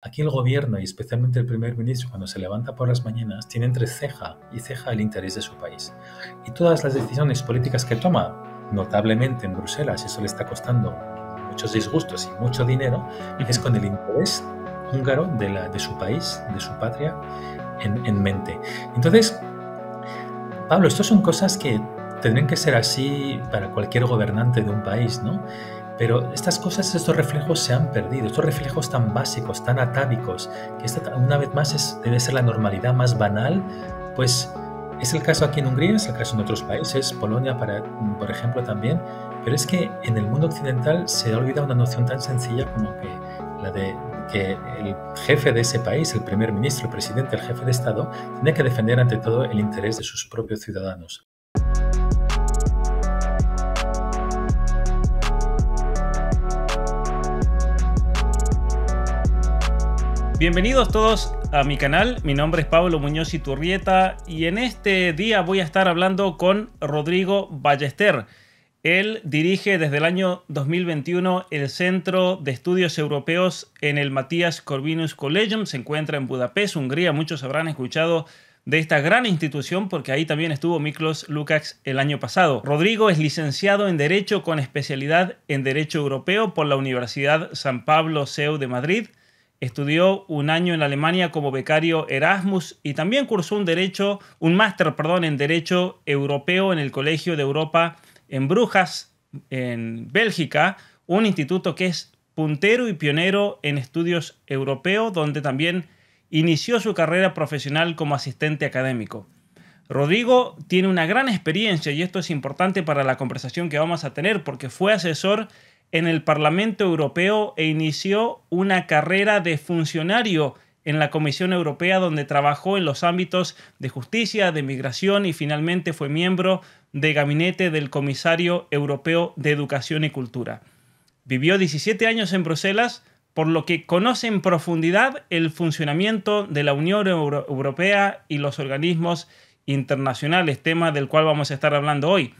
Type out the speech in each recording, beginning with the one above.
Aquí el gobierno y especialmente el primer ministro cuando se levanta por las mañanas tiene entre ceja y ceja el interés de su país. Y todas las decisiones políticas que toma, notablemente en Bruselas, eso le está costando muchos disgustos y mucho dinero, es con el interés húngaro de, su país, de su patria, en, mente. Entonces, Pablo, estas son cosas que tendrían que ser así para cualquier gobernante de un país, ¿no? Pero estas cosas, estos reflejos se han perdido, estos reflejos tan básicos, tan atávicos, que esta, una vez más debe ser la normalidad más banal, pues es el caso aquí en Hungría, es el caso en otros países, Polonia, por ejemplo, también, pero es que en el mundo occidental se ha olvidado una noción tan sencilla como que la de que el jefe de ese país, el primer ministro, el presidente, el jefe de Estado, tiene que defender ante todo el interés de sus propios ciudadanos. Bienvenidos todos a mi canal, mi nombre es Pablo Muñoz Turrieta, y en este día voy a estar hablando con Rodrigo Ballester. Él dirige desde el año 2021 el Centro de Estudios Europeos en el Matías Corvinus Collegium, se encuentra en Budapest, Hungría, muchos habrán escuchado de esta gran institución porque ahí también estuvo Miklos Lukács el año pasado. Rodrigo es licenciado en Derecho con especialidad en Derecho Europeo por la Universidad San Pablo CEU de Madrid Estudió un año en Alemania como becario Erasmus y también cursó un derecho, un máster, perdón, en derecho europeo en el Colegio de Europa en Brujas, en Bélgica, un instituto que es puntero y pionero en estudios europeos, donde también inició su carrera profesional como asistente académico. Rodrigo tiene una gran experiencia y esto es importante para la conversación que vamos a tener porque fue asesor en el Parlamento Europeo e inició una carrera de funcionario en la Comisión Europea donde trabajó en los ámbitos de justicia, de migración y finalmente fue miembro de gabinete del Comisario Europeo de Educación y Cultura. Vivió 17 años en Bruselas, por lo que conoce en profundidad el funcionamiento de la Unión Europea y los organismos internacionales, tema del cual vamos a estar hablando hoy.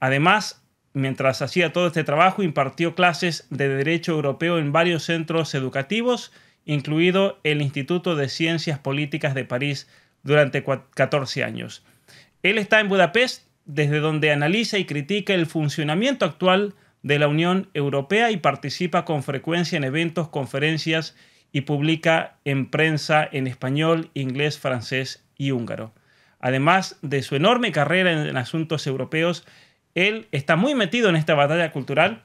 Además, Mientras hacía todo este trabajo, impartió clases de Derecho Europeo en varios centros educativos, incluido el Instituto de Ciencias Políticas de París durante 14 años. Él está en Budapest, desde donde analiza y critica el funcionamiento actual de la Unión Europea y participa con frecuencia en eventos, conferencias y publica en prensa en español, inglés, francés y húngaro. Además de su enorme carrera en asuntos europeos, él está muy metido en esta batalla cultural.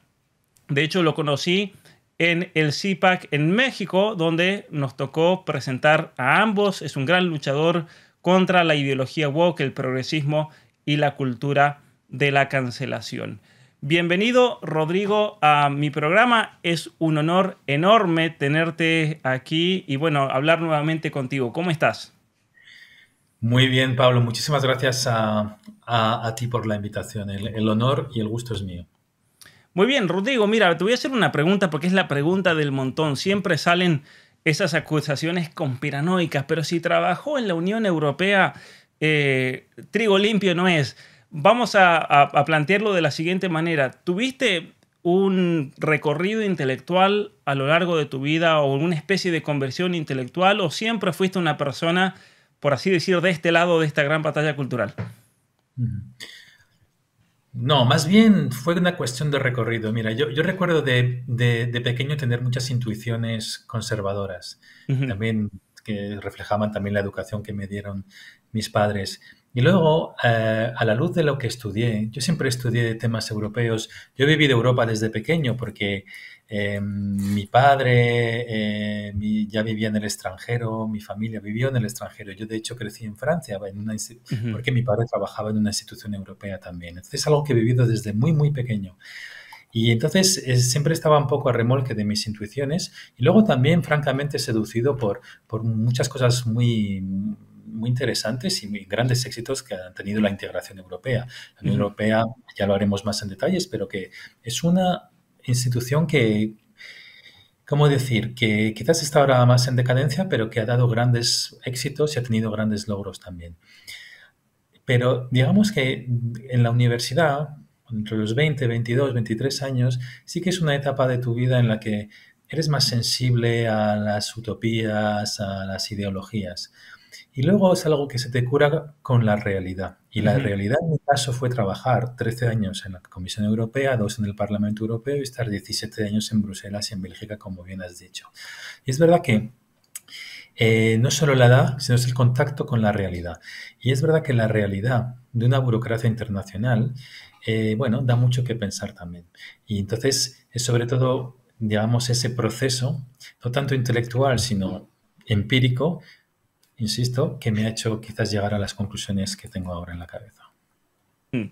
De hecho, lo conocí en el CIPAC en México, donde nos tocó presentar a ambos. Es un gran luchador contra la ideología woke, el progresismo y la cultura de la cancelación. Bienvenido, Rodrigo, a mi programa. Es un honor enorme tenerte aquí y bueno, hablar nuevamente contigo. ¿Cómo estás? Muy bien, Pablo. Muchísimas gracias a, a, ti por la invitación. El, honor y el gusto es mío. Muy bien, Rodrigo, mira, te voy a hacer una pregunta porque es la pregunta del montón. Siempre salen esas acusaciones conspiranoicas, pero si trabajó en la Unión Europea, eh, trigo limpio no es. Vamos a, a plantearlo de la siguiente manera. ¿Tuviste un recorrido intelectual a lo largo de tu vida o una especie de conversión intelectual o siempre fuiste una persona, por así decir, de este lado de esta gran batalla cultural? No, más bien fue una cuestión de recorrido. Mira, yo, recuerdo de, pequeño tener muchas intuiciones conservadoras, también que reflejaban también la educación que me dieron mis padres. Y luego, eh, a la luz de lo que estudié, yo siempre estudié temas europeos, yo viví de Europa desde pequeño porque eh, mi padre eh, ya vivía en el extranjero, mi familia vivió en el extranjero. Yo, de hecho, crecí en Francia, porque mi padre trabajaba en una institución europea también. Entonces, es algo que he vivido desde muy, muy pequeño. Y entonces siempre estaba un poco a remolque de mis intuiciones y luego también, francamente, seducido por, por muchas cosas muy muy interesantes y grandes éxitos que han tenido la integración europea. La Unión Europea, ya lo haremos más en detalles, pero que es una institución que, ¿cómo decir? Que quizás está ahora más en decadencia, pero que ha dado grandes éxitos y ha tenido grandes logros también. Pero digamos que en la universidad, entre los 20, 22, 23 años, sí que es una etapa de tu vida en la que eres más sensible a las utopías, a las ideologías. Y luego es algo que se te cura con la realidad. Y la realidad en mi caso fue trabajar 13 años en la Comisión Europea, dos en el Parlamento Europeo y estar 17 años en Bruselas y en Bélgica, como bien has dicho. Y es verdad que eh, no solo la edad, sino es el contacto con la realidad. Y es verdad que la realidad de una burocracia internacional, eh, bueno, da mucho que pensar también. Y entonces, es sobre todo, digamos, ese proceso, no tanto intelectual, sino empírico, insisto, que me ha hecho quizás llegar a las conclusiones que tengo ahora en la cabeza. Mm.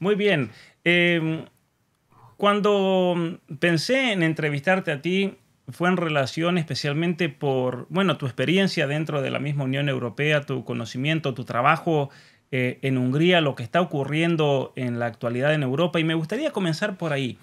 Muy bien. Em, cuando pensé en entrevistarte a ti, fue en relación especialmente por, bueno, tu experiencia dentro de la misma Unión Europea, tu conocimiento, tu trabajo eh, en Hungría, lo que está ocurriendo en la actualidad en Europa. Y me gustaría comenzar por ahí.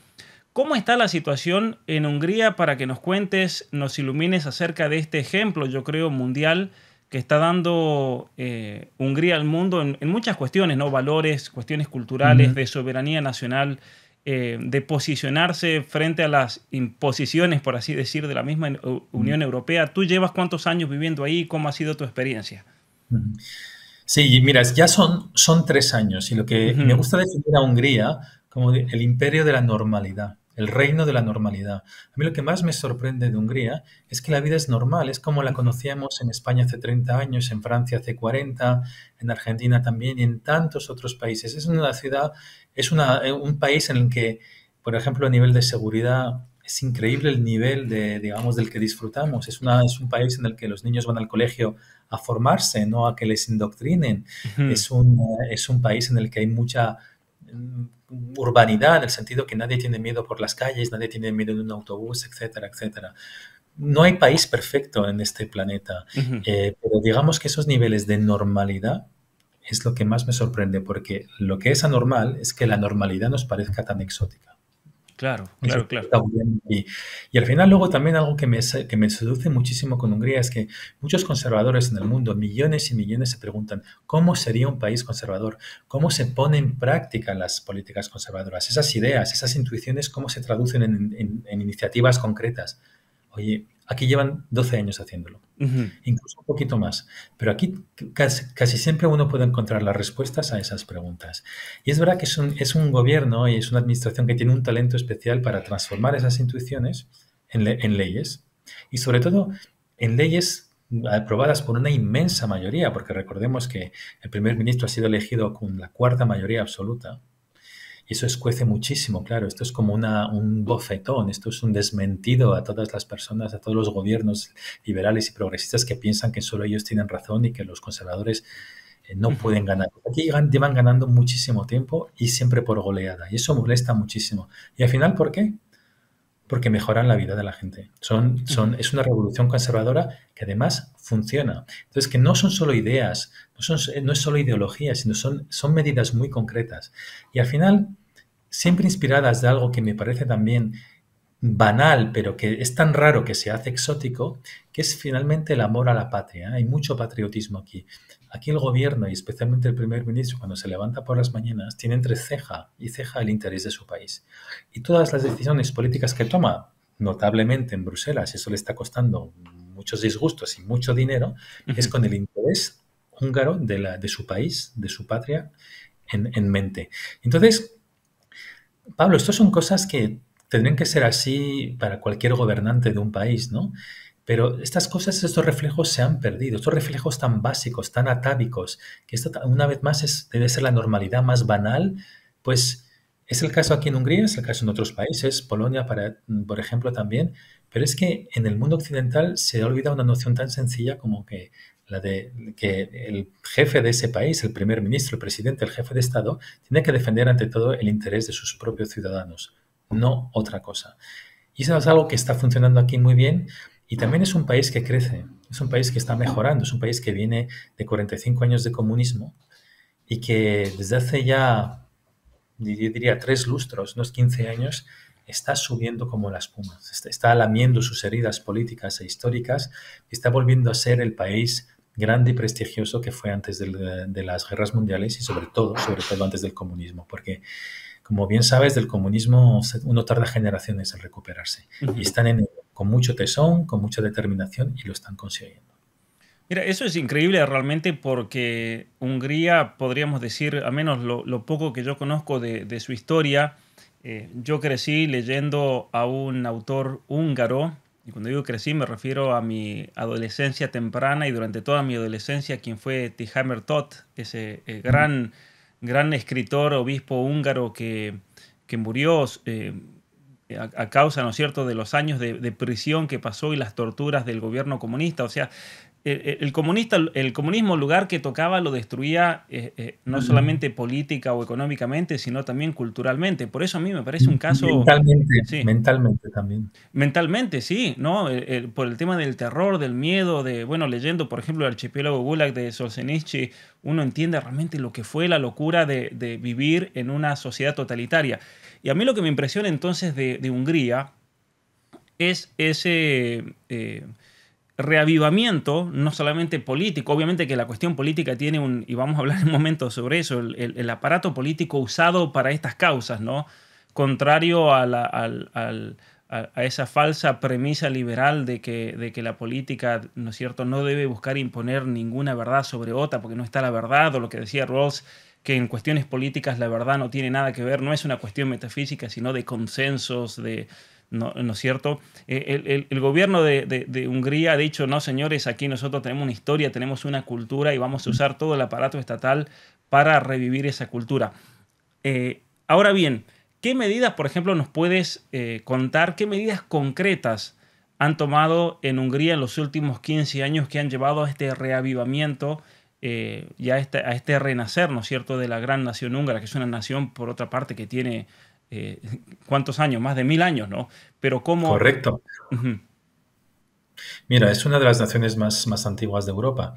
¿Cómo está la situación en Hungría para que nos cuentes, nos ilumines acerca de este ejemplo, yo creo, mundial? que está dando eh, Hungría al mundo en, muchas cuestiones, ¿no? Valores, cuestiones culturales, de soberanía nacional, eh, de posicionarse frente a las imposiciones, por así decir, de la misma Unión Europea. ¿Tú llevas cuántos años viviendo ahí? ¿Cómo ha sido tu experiencia? Sí, mira, ya son, son tres años y lo que me gusta definir a Hungría como el imperio de la normalidad el reino de la normalidad. A mí lo que más me sorprende de Hungría es que la vida es normal, es como la conocíamos en España hace 30 años, en Francia hace 40, en Argentina también y en tantos otros países. Es una ciudad, es eh, un país en el que, por ejemplo, a nivel de seguridad es increíble el nivel de, digamos, del que disfrutamos. Es, un país en el que los niños van al colegio a formarse, no a que les indoctrinen. Eh, es un país en el que hay mucha mm, urbanidad, en el sentido que nadie tiene miedo por las calles, nadie tiene miedo en un autobús, etcétera, etcétera. No hay país perfecto en este planeta, eh, pero digamos que esos niveles de normalidad es lo que más me sorprende, porque lo que es anormal es que la normalidad nos parezca tan exótica. Claro, claro, claro. Y, al final luego también algo que me, seduce muchísimo con Hungría es que muchos conservadores en el mundo, millones y millones, se preguntan cómo sería un país conservador, cómo se ponen en práctica las políticas conservadoras, esas ideas, esas intuiciones, cómo se traducen en, en iniciativas concretas. Oye, Aquí llevan 12 años haciéndolo, incluso un poquito más. Pero aquí casi, siempre uno puede encontrar las respuestas a esas preguntas. Y es verdad que es un, gobierno y es una administración que tiene un talento especial para transformar esas intuiciones en leyes. Y sobre todo en leyes aprobadas por una inmensa mayoría, porque recordemos que el primer ministro ha sido elegido con la cuarta mayoría absoluta. Y eso escuece muchísimo, claro. Esto es como un bofetón, esto es un desmentido a todas las personas, a todos los gobiernos liberales y progresistas que piensan que solo ellos tienen razón y que los conservadores eh, no pueden ganar. Aquí llevan ganando muchísimo tiempo y siempre por goleada. Y eso molesta muchísimo. ¿Y al final por qué? porque mejoran la vida de la gente. es una revolución conservadora que además funciona. Entonces, que no son solo ideas, no, es solo ideología, sino son, son medidas muy concretas. Y al final, siempre inspiradas de algo que me parece también banal, pero que es tan raro que se hace exótico, que es finalmente el amor a la patria. Hay mucho patriotismo aquí. Aquí el gobierno y especialmente el primer ministro, cuando se levanta por las mañanas, tiene entre ceja y ceja el interés de su país. Y todas las decisiones políticas que toma, notablemente en Bruselas, eso le está costando muchos disgustos y mucho dinero, es con el interés húngaro de, su país, de su patria, en, mente. Entonces, Pablo, estas son cosas que tendrían que ser así para cualquier gobernante de un país, ¿no? Pero estas cosas, estos reflejos se han perdido, estos reflejos tan básicos, tan atávicos, que esto una vez más es, debe ser la normalidad más banal, pues es el caso aquí en Hungría, es el caso en otros países, Polonia, mm, por ejemplo, también, pero es que en el mundo occidental se olvida una noción tan sencilla como que la de que el jefe de ese país, el primer ministro, el presidente, el jefe de Estado, tiene que defender ante todo el interés de sus propios ciudadanos, no otra cosa. Y eso es algo que está funcionando aquí muy bien, y también es un país que crece, es un país que está mejorando, es un país que viene de 45 años de comunismo y que desde hace ya, diría, tres lustros, unos 15 años, está subiendo como las pumas. está, lamiendo sus heridas políticas e históricas y está volviendo a ser el país grande y prestigioso que fue antes de, las guerras mundiales y sobre todo, sobre todo antes del comunismo, porque como bien sabes, del comunismo uno tarda generaciones en recuperarse y están en con mucho tesón, con mucha determinación y lo están consiguiendo. Mira, eso es increíble realmente porque Hungría, podríamos decir, a menos lo, poco que yo conozco de, su historia, eh, yo crecí leyendo a un autor húngaro, y cuando digo crecí me refiero a mi adolescencia temprana y durante toda mi adolescencia, quien fue Tihamer Tot, ese eh, gran, gran escritor, obispo húngaro que, que murió. Eh, eh, a, causa, ¿no cierto?, de los años de, prisión que pasó y las torturas del gobierno comunista. O sea, el, comunista, el comunismo, el lugar que tocaba, lo destruía eh, eh, no solamente política o económicamente, sino también culturalmente. Por eso a mí me parece un caso... Mentalmente, mentalmente también. Mentalmente, sí, ¿no? por el tema del terror, del miedo, de, bueno, leyendo, por ejemplo, el archipiélago Gulag de Solzhenitsyn, uno entiende realmente lo que fue la locura de vivir en una sociedad totalitaria. Y a mí lo que me impresiona entonces de, Hungría es ese eh, reavivamiento, no solamente político, obviamente que la cuestión política tiene un, y vamos a hablar en un momento sobre eso, el, aparato político usado para estas causas, ¿no? Contrario a, a esa falsa premisa liberal de que, de que la política, ¿no es cierto?, no debe buscar imponer ninguna verdad sobre otra porque no está la verdad, o lo que decía Rawls, que en cuestiones políticas la verdad no tiene nada que ver, no es una cuestión metafísica, sino de consensos, de, ¿no, es cierto? Eh, el, gobierno de, Hungría ha dicho, no señores, aquí nosotros tenemos una historia, tenemos una cultura y vamos a usar todo el aparato estatal para revivir esa cultura. Eh, ahora bien, ¿qué medidas, por ejemplo, nos puedes eh, contar? ¿Qué medidas concretas han tomado en Hungría en los últimos 15 años que han llevado a este reavivamiento? Eh, ya este, a este, renacer, ¿no es cierto?, de la gran nación húngara, que es una nación, por otra parte, que tiene, eh, ¿cuántos años? Más de mil años, ¿no? Pero cómo... Correcto. Mira, es una de las naciones más, más antiguas de Europa.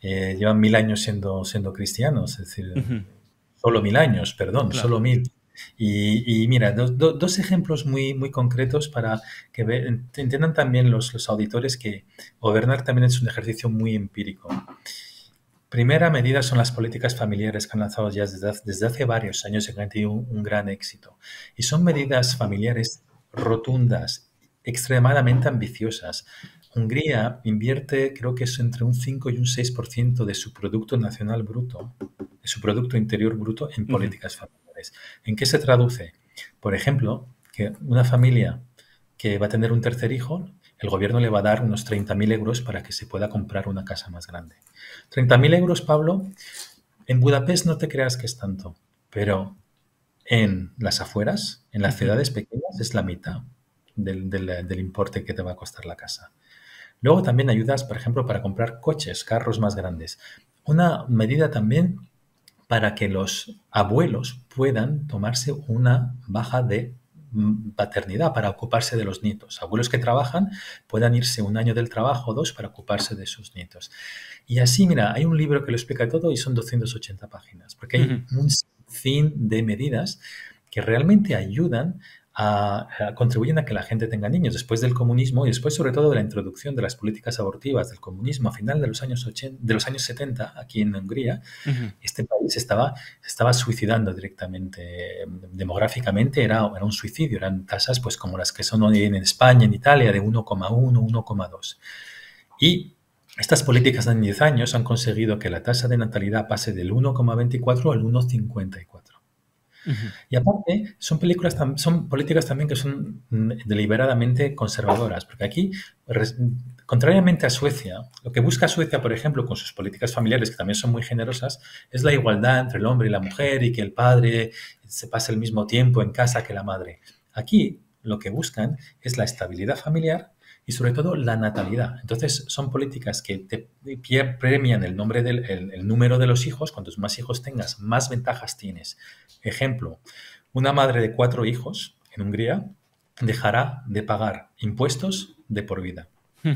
Eh, llevan mil años siendo, siendo cristianos, es decir, solo mil años, perdón, solo mil. Y, mira, dos ejemplos muy, muy concretos para que entiendan también los, los auditores que gobernar también es un ejercicio muy empírico. Primera medida son las políticas familiares que han lanzado ya desde, hace varios años y que han tenido un, un gran éxito. Y son medidas familiares rotundas, extremadamente ambiciosas. Hungría invierte, creo que es entre un 5 y un 6% de su Producto Nacional Bruto, de su Producto Interior Bruto en políticas familiares. ¿En qué se traduce? Por ejemplo, que una familia que va a tener un tercer hijo el gobierno le va a dar unos 30.000 euros para que se pueda comprar una casa más grande. 30.000 euros, Pablo, en Budapest no te creas que es tanto, pero en las afueras, en las ciudades pequeñas, es la mitad del, del importe que te va a costar la casa. Luego también ayudas, por ejemplo, para comprar coches, carros más grandes. Una medida también para que los abuelos puedan tomarse una baja de Mm, paternidad, para ocuparse de los nietos. Abuelos que trabajan puedan irse un año del trabajo o dos para ocuparse de sus nietos. Y así, mira, hay un libro que lo explica todo y son 280 páginas, porque hay un fin de medidas que realmente ayudan a, contribuyen a que la gente tenga niños después del comunismo y después sobre todo de la introducción de las políticas abortivas del comunismo a final de los años, 80, de los años 70 aquí en Hungría, este país estaba, estaba suicidando directamente. Demográficamente era, era un suicidio, eran tasas pues como las que son hoy en España, en Italia, de 1,1, 1,2. Y estas políticas en 10 años han conseguido que la tasa de natalidad pase del 1,24 al 1,54. Y aparte, son películas, son políticas también que son mm, deliberadamente conservadoras, porque aquí, contrariamente a Suecia, lo que busca Suecia, por ejemplo, con sus políticas familiares, que también son muy generosas, es la igualdad entre el hombre y la mujer y que el padre se pase el mismo tiempo en casa que la madre. Aquí lo que buscan es la estabilidad familiar y sobre todo la natalidad. Entonces son políticas que te premian el, nombre del, número de los hijos, cuantos más hijos tengas, más ventajas tienes. Ejemplo, una madre de cuatro hijos en Hungría dejará de pagar impuestos de por vida. Hmm.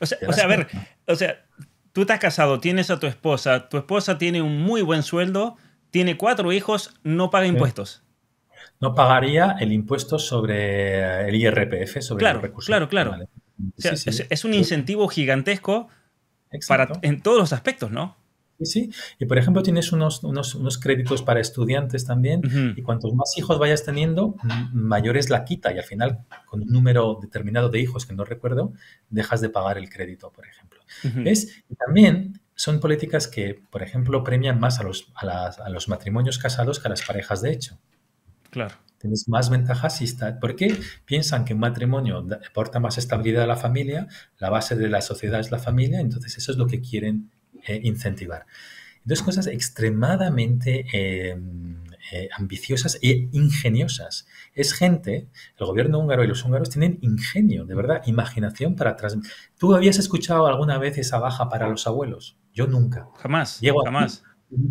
O sea, a ver, o sea, tú estás casado, tienes a tu esposa, tu esposa tiene un muy buen sueldo, tiene cuatro hijos, no paga impuestos. No pagaría el impuesto sobre el IRPF, sobre claro, los recursos. Claro, claro. Es, un incentivo gigantesco en todos los aspectos, ¿no? Sí, Y por ejemplo, tienes unos, créditos para estudiantes también. Y cuantos más hijos vayas teniendo, mayor es la quita. Y al final, con un número determinado de hijos que no recuerdo, dejas de pagar el crédito, por ejemplo. también son políticas que, por ejemplo, premian más a los, a, las, a los matrimonios casados que a las parejas de hecho. Claro tienes más ventajas y está, porque piensan que un matrimonio aporta más estabilidad a la familia, la base de la sociedad es la familia, entonces eso es lo que quieren eh, incentivar. Dos cosas extremadamente em, eh, ambiciosas e ingeniosas. Es gente, el gobierno húngaro y los húngaros tienen ingenio, de verdad, imaginación para transmitir. ¿Tú habías escuchado alguna vez esa baja para los abuelos? Yo nunca. Jamás, jamás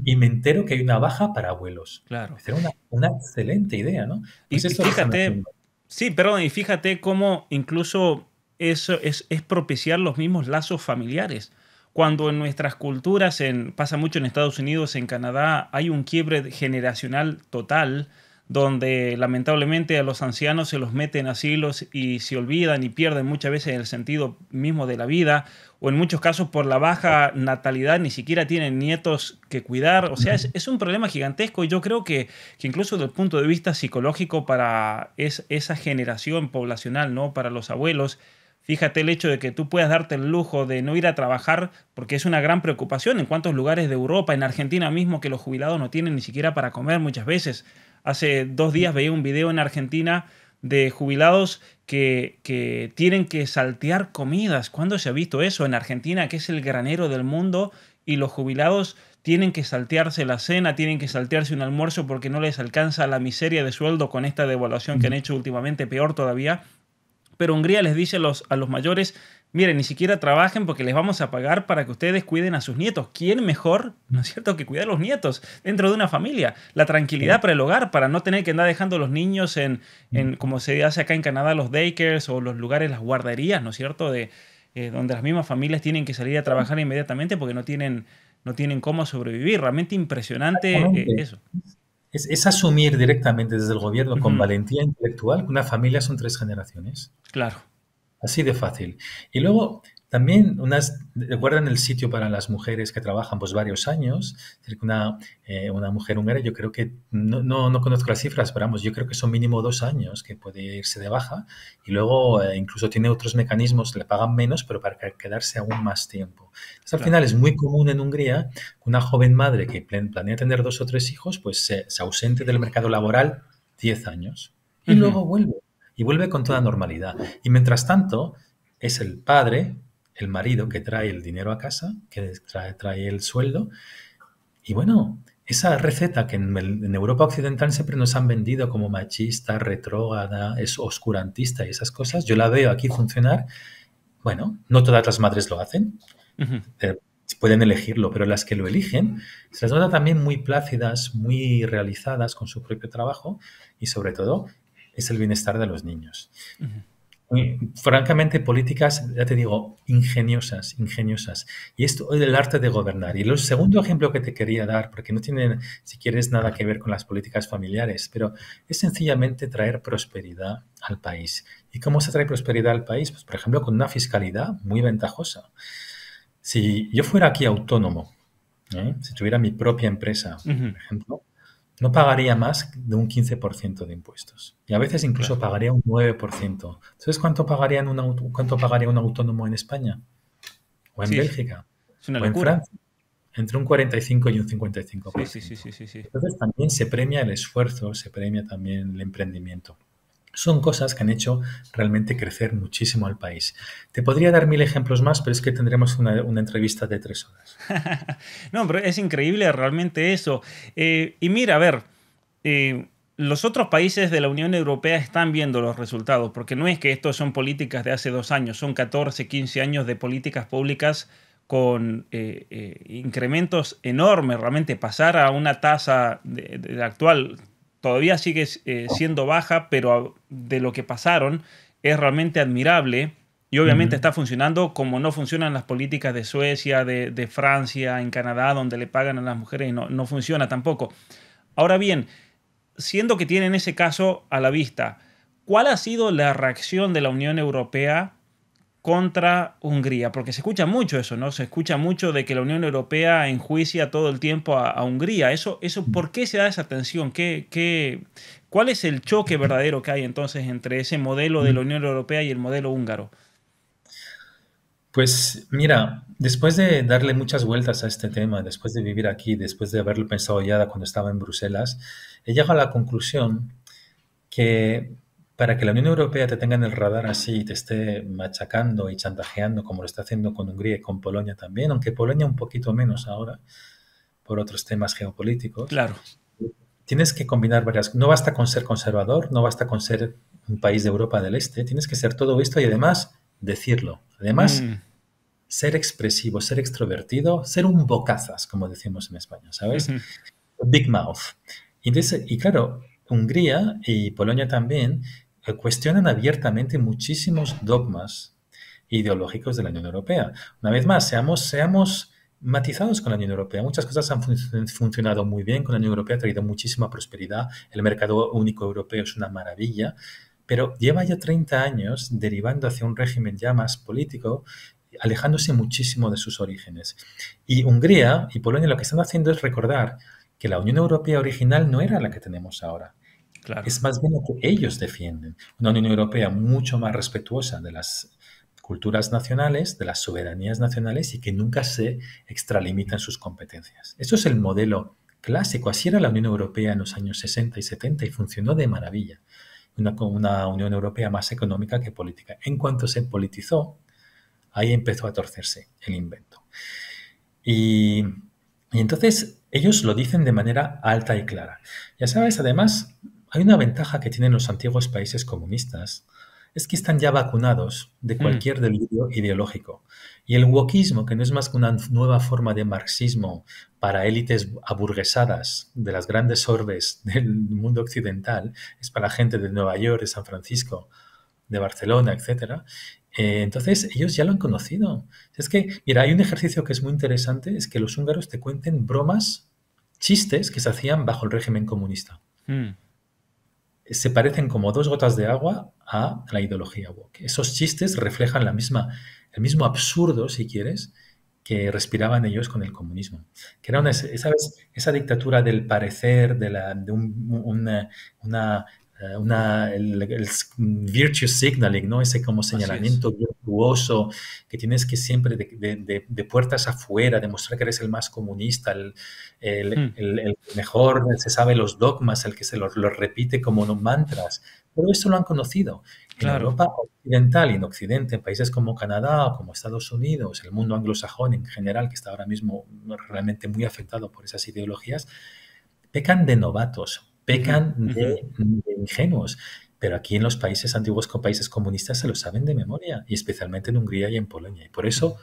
y me entero que hay una baja para abuelos. Claro. Es pues una, excelente idea, ¿no? Pues y, fíjate, sí, perdón, y fíjate cómo incluso eso es, propiciar los mismos lazos familiares. Cuando en nuestras culturas, pasa mucho en Estados Unidos, en Canadá, hay un quiebre generacional total, donde lamentablemente a los ancianos se los meten a asilos y se olvidan y pierden muchas veces el sentido mismo de la vida, o en muchos casos por la baja natalidad ni siquiera tienen nietos que cuidar. O sea, es, un problema gigantesco y yo creo que, incluso desde el punto de vista psicológico para esa generación poblacional, ¿no? para los abuelos, Fíjate el hecho de que tú puedas darte el lujo de no ir a trabajar, porque es una gran preocupación en cuántos lugares de Europa, en Argentina mismo, que los jubilados no tienen ni siquiera para comer muchas veces. Hace dos días veía un video en Argentina de jubilados que, tienen que saltear comidas. ¿Cuándo se ha visto eso? En Argentina, que es el granero del mundo, y los jubilados tienen que saltearse la cena, tienen que saltearse un almuerzo porque no les alcanza la miseria de sueldo con esta devaluación que han mm. hecho últimamente, peor todavía. Pero Hungría les dice los, a los mayores, miren, ni siquiera trabajen porque les vamos a pagar para que ustedes cuiden a sus nietos. ¿Quién mejor, no es cierto, que cuidar a los nietos dentro de una familia? La tranquilidad para el hogar, para no tener que andar dejando a los niños en, mm. en, como se hace acá en Canadá, los daycares o los lugares, las guarderías, ¿no es cierto? De, eh, donde las mismas familias tienen que salir a trabajar inmediatamente porque no tienen, no tienen cómo sobrevivir. Realmente impresionante eh, eso. Es, asumir directamente desde el gobierno con valentía intelectual que una familia son tres generaciones. Claro, Así de fácil. Y luego, también unas, recuerdan el sitio para las mujeres que trabajan pues varios años, eh, una, mujer húngara yo creo que, no, conozco las cifras, pero vamos, yo creo que son mínimo dos años que puede irse de baja y luego eh, incluso tiene otros mecanismos, le pagan menos, pero para quedarse aún más tiempo. Entonces, al final es muy común en Hungría que una joven madre que planea tener dos o tres hijos pues se, ausente del mercado laboral 10 años y luego vuelve y vuelve con toda normalidad. Y mientras tanto, es el padre, el marido, que trae el dinero a casa, que trae, el sueldo. Y bueno, esa receta que en, Europa Occidental siempre nos han vendido como machista, retrógrada, es oscurantista y esas cosas, yo la veo aquí funcionar. Bueno, no todas las madres lo hacen, eh, pueden elegirlo, pero las que lo eligen se las nota también muy plácidas, muy realizadas con su propio trabajo y sobre todo es el bienestar de los niños. francamente, políticas, ya te digo, ingeniosas, ingeniosas. Y esto es el arte de gobernar. Y el segundo ejemplo que te quería dar, porque no tiene, si quieres, nada que ver con las políticas familiares, pero es sencillamente traer prosperidad al país. ¿Y cómo se trae prosperidad al país? Pues, por ejemplo, con una fiscalidad muy ventajosa. Si yo fuera aquí autónomo, ¿eh? si tuviera mi propia empresa, por ejemplo, no pagaría más de un 15% de impuestos. Y a veces incluso pagaría un 9%. Entonces, ¿cuánto pagaría, en un, cuánto pagaría un autónomo en España? ¿O en Bélgica? ¿O en Francia? Entre un 45 y un 55%. sí, sí, sí, sí, Entonces, también se premia el esfuerzo, se premia también el emprendimiento son cosas que han hecho realmente crecer muchísimo al país. Te podría dar mil ejemplos más, pero es que tendremos una, entrevista de tres horas. no, pero es increíble realmente eso. Eh, y mira, a ver, eh, los otros países de la Unión Europea están viendo los resultados, porque no es que estos son políticas de hace dos años, son 14, 15 años de políticas públicas con eh, incrementos enormes, realmente pasar a una tasa de actual todavía sigue eh, siendo baja, pero de lo que pasaron es realmente admirable y obviamente está funcionando como no funcionan las políticas de Suecia, de, Francia, en Canadá, donde le pagan a las mujeres y no, no, funciona tampoco. Ahora bien, siendo que tienen ese caso a la vista, ¿cuál ha sido la reacción de la Unión Europea contra Hungría, porque se escucha mucho eso, ¿no? Se escucha mucho de que la Unión Europea enjuicia todo el tiempo a, Hungría. Eso, eso, ¿Por qué se da esa tensión? ¿Qué, qué, cuál es el choque verdadero que hay entonces entre ese modelo de la Unión Europea y el modelo húngaro? Pues mira, después de darle muchas vueltas a este tema, después de vivir aquí, después de haberlo pensado ya cuando estaba en Bruselas, he llegado a la conclusión que para que la Unión Europea te tenga en el radar así y te esté machacando y chantajeando como lo está haciendo con Hungría y con Polonia también, aunque Polonia un poquito menos ahora por otros temas geopolíticos. Claro. Tienes que combinar varias. No basta con ser conservador, no basta con ser un país de Europa del Este. Tienes que ser todo esto y además decirlo. Además, mm. ser expresivo, ser extrovertido, ser un bocazas, como decimos en España, ¿sabes? Big mouth. Y, y claro, Hungría y Polonia también cuestionan abiertamente muchísimos dogmas ideológicos de la Unión Europea. Una vez más, seamos, seamos matizados con la Unión Europea. Muchas cosas han funcionado muy bien con la Unión Europea, ha traído muchísima prosperidad, el mercado único europeo es una maravilla, pero lleva ya 30 años derivando hacia un régimen ya más político, alejándose muchísimo de sus orígenes. Y Hungría y Polonia lo que están haciendo es recordar que la Unión Europea original no era la que tenemos ahora. Es más bien que ellos defienden. Una Unión Europea mucho más respetuosa de las culturas nacionales, de las soberanías nacionales y que nunca se extralimitan sus competencias. Eso es el modelo clásico. Así era la Unión Europea en los años 60 y 70 y funcionó de maravilla. Una, Unión Europea más económica que política. En cuanto se politizó, ahí empezó a torcerse el invento. y entonces ellos lo dicen de manera alta y clara. Ya sabes, además, hay una ventaja que tienen los antiguos países comunistas, es que están ya vacunados de mm. cualquier delirio ideológico. Y el wokismo, que no es más que una nueva forma de marxismo para élites aburguesadas de las grandes orbes del mundo occidental, es para la gente de Nueva York, de San Francisco, de Barcelona, etc. Eh, entonces, ellos ya lo han conocido. Es que, mira, hay un ejercicio que es muy interesante, es que los húngaros te cuenten bromas, chistes que se hacían bajo el régimen comunista. Mm se parecen como dos gotas de agua a la ideología woke. Esos chistes reflejan la misma, el mismo absurdo, si quieres, que respiraban ellos con el comunismo. Que era esa dictadura del parecer, de, la, de una, Ah, una, el, virtue signaling, ¿no? ese como señalamiento virtuoso que tienes que siempre de, puertas afuera, demostrar que eres el más comunista, el, el, hmm. mejor, se sabe los dogmas, el que se los, repite como no mantras. Pero esto lo han conocido. En Europa occidental y en Occidente, en países como Canadá o como Estados Unidos, el mundo anglosajón en general, que está ahora mismo realmente muy afectado por esas ideologías, pecan de novatos, pecan de, ingenuos. Pero aquí en los países antiguos, con países comunistas, se lo saben de memoria, y especialmente en Hungría y en Polonia. Y por eso,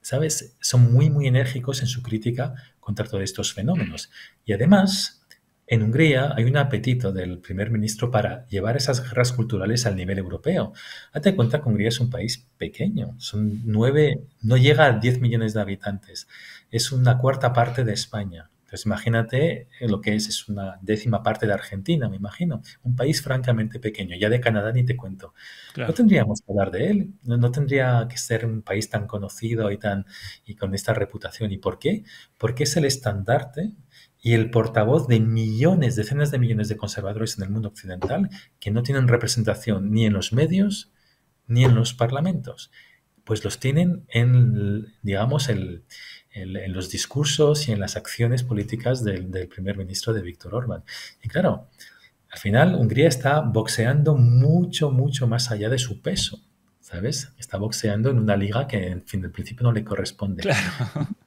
¿sabes? Son muy, muy enérgicos en su crítica contra todos estos fenómenos. Y además, en Hungría hay un apetito del primer ministro para llevar esas guerras culturales al nivel europeo. Hazte cuenta que Hungría es un país pequeño, son nueve, no llega a 10 millones de habitantes, es una cuarta parte de España. Pues imagínate lo que es, es una décima parte de Argentina, me imagino, un país francamente pequeño, ya de Canadá ni te cuento. No tendríamos que hablar de él, no, no, tendría que ser un país tan conocido y, tan, y con esta reputación. ¿Y por qué? Porque es el estandarte y el portavoz de millones, decenas de millones de conservadores en el mundo occidental que no tienen representación ni en los medios ni en los parlamentos. Pues los tienen en, digamos, el, en, los discursos y en las acciones políticas del, primer ministro de Víctor Orbán. Y claro, al final Hungría está boxeando mucho, mucho más allá de su peso, ¿sabes? Está boxeando en una liga que, en fin, del principio no le corresponde.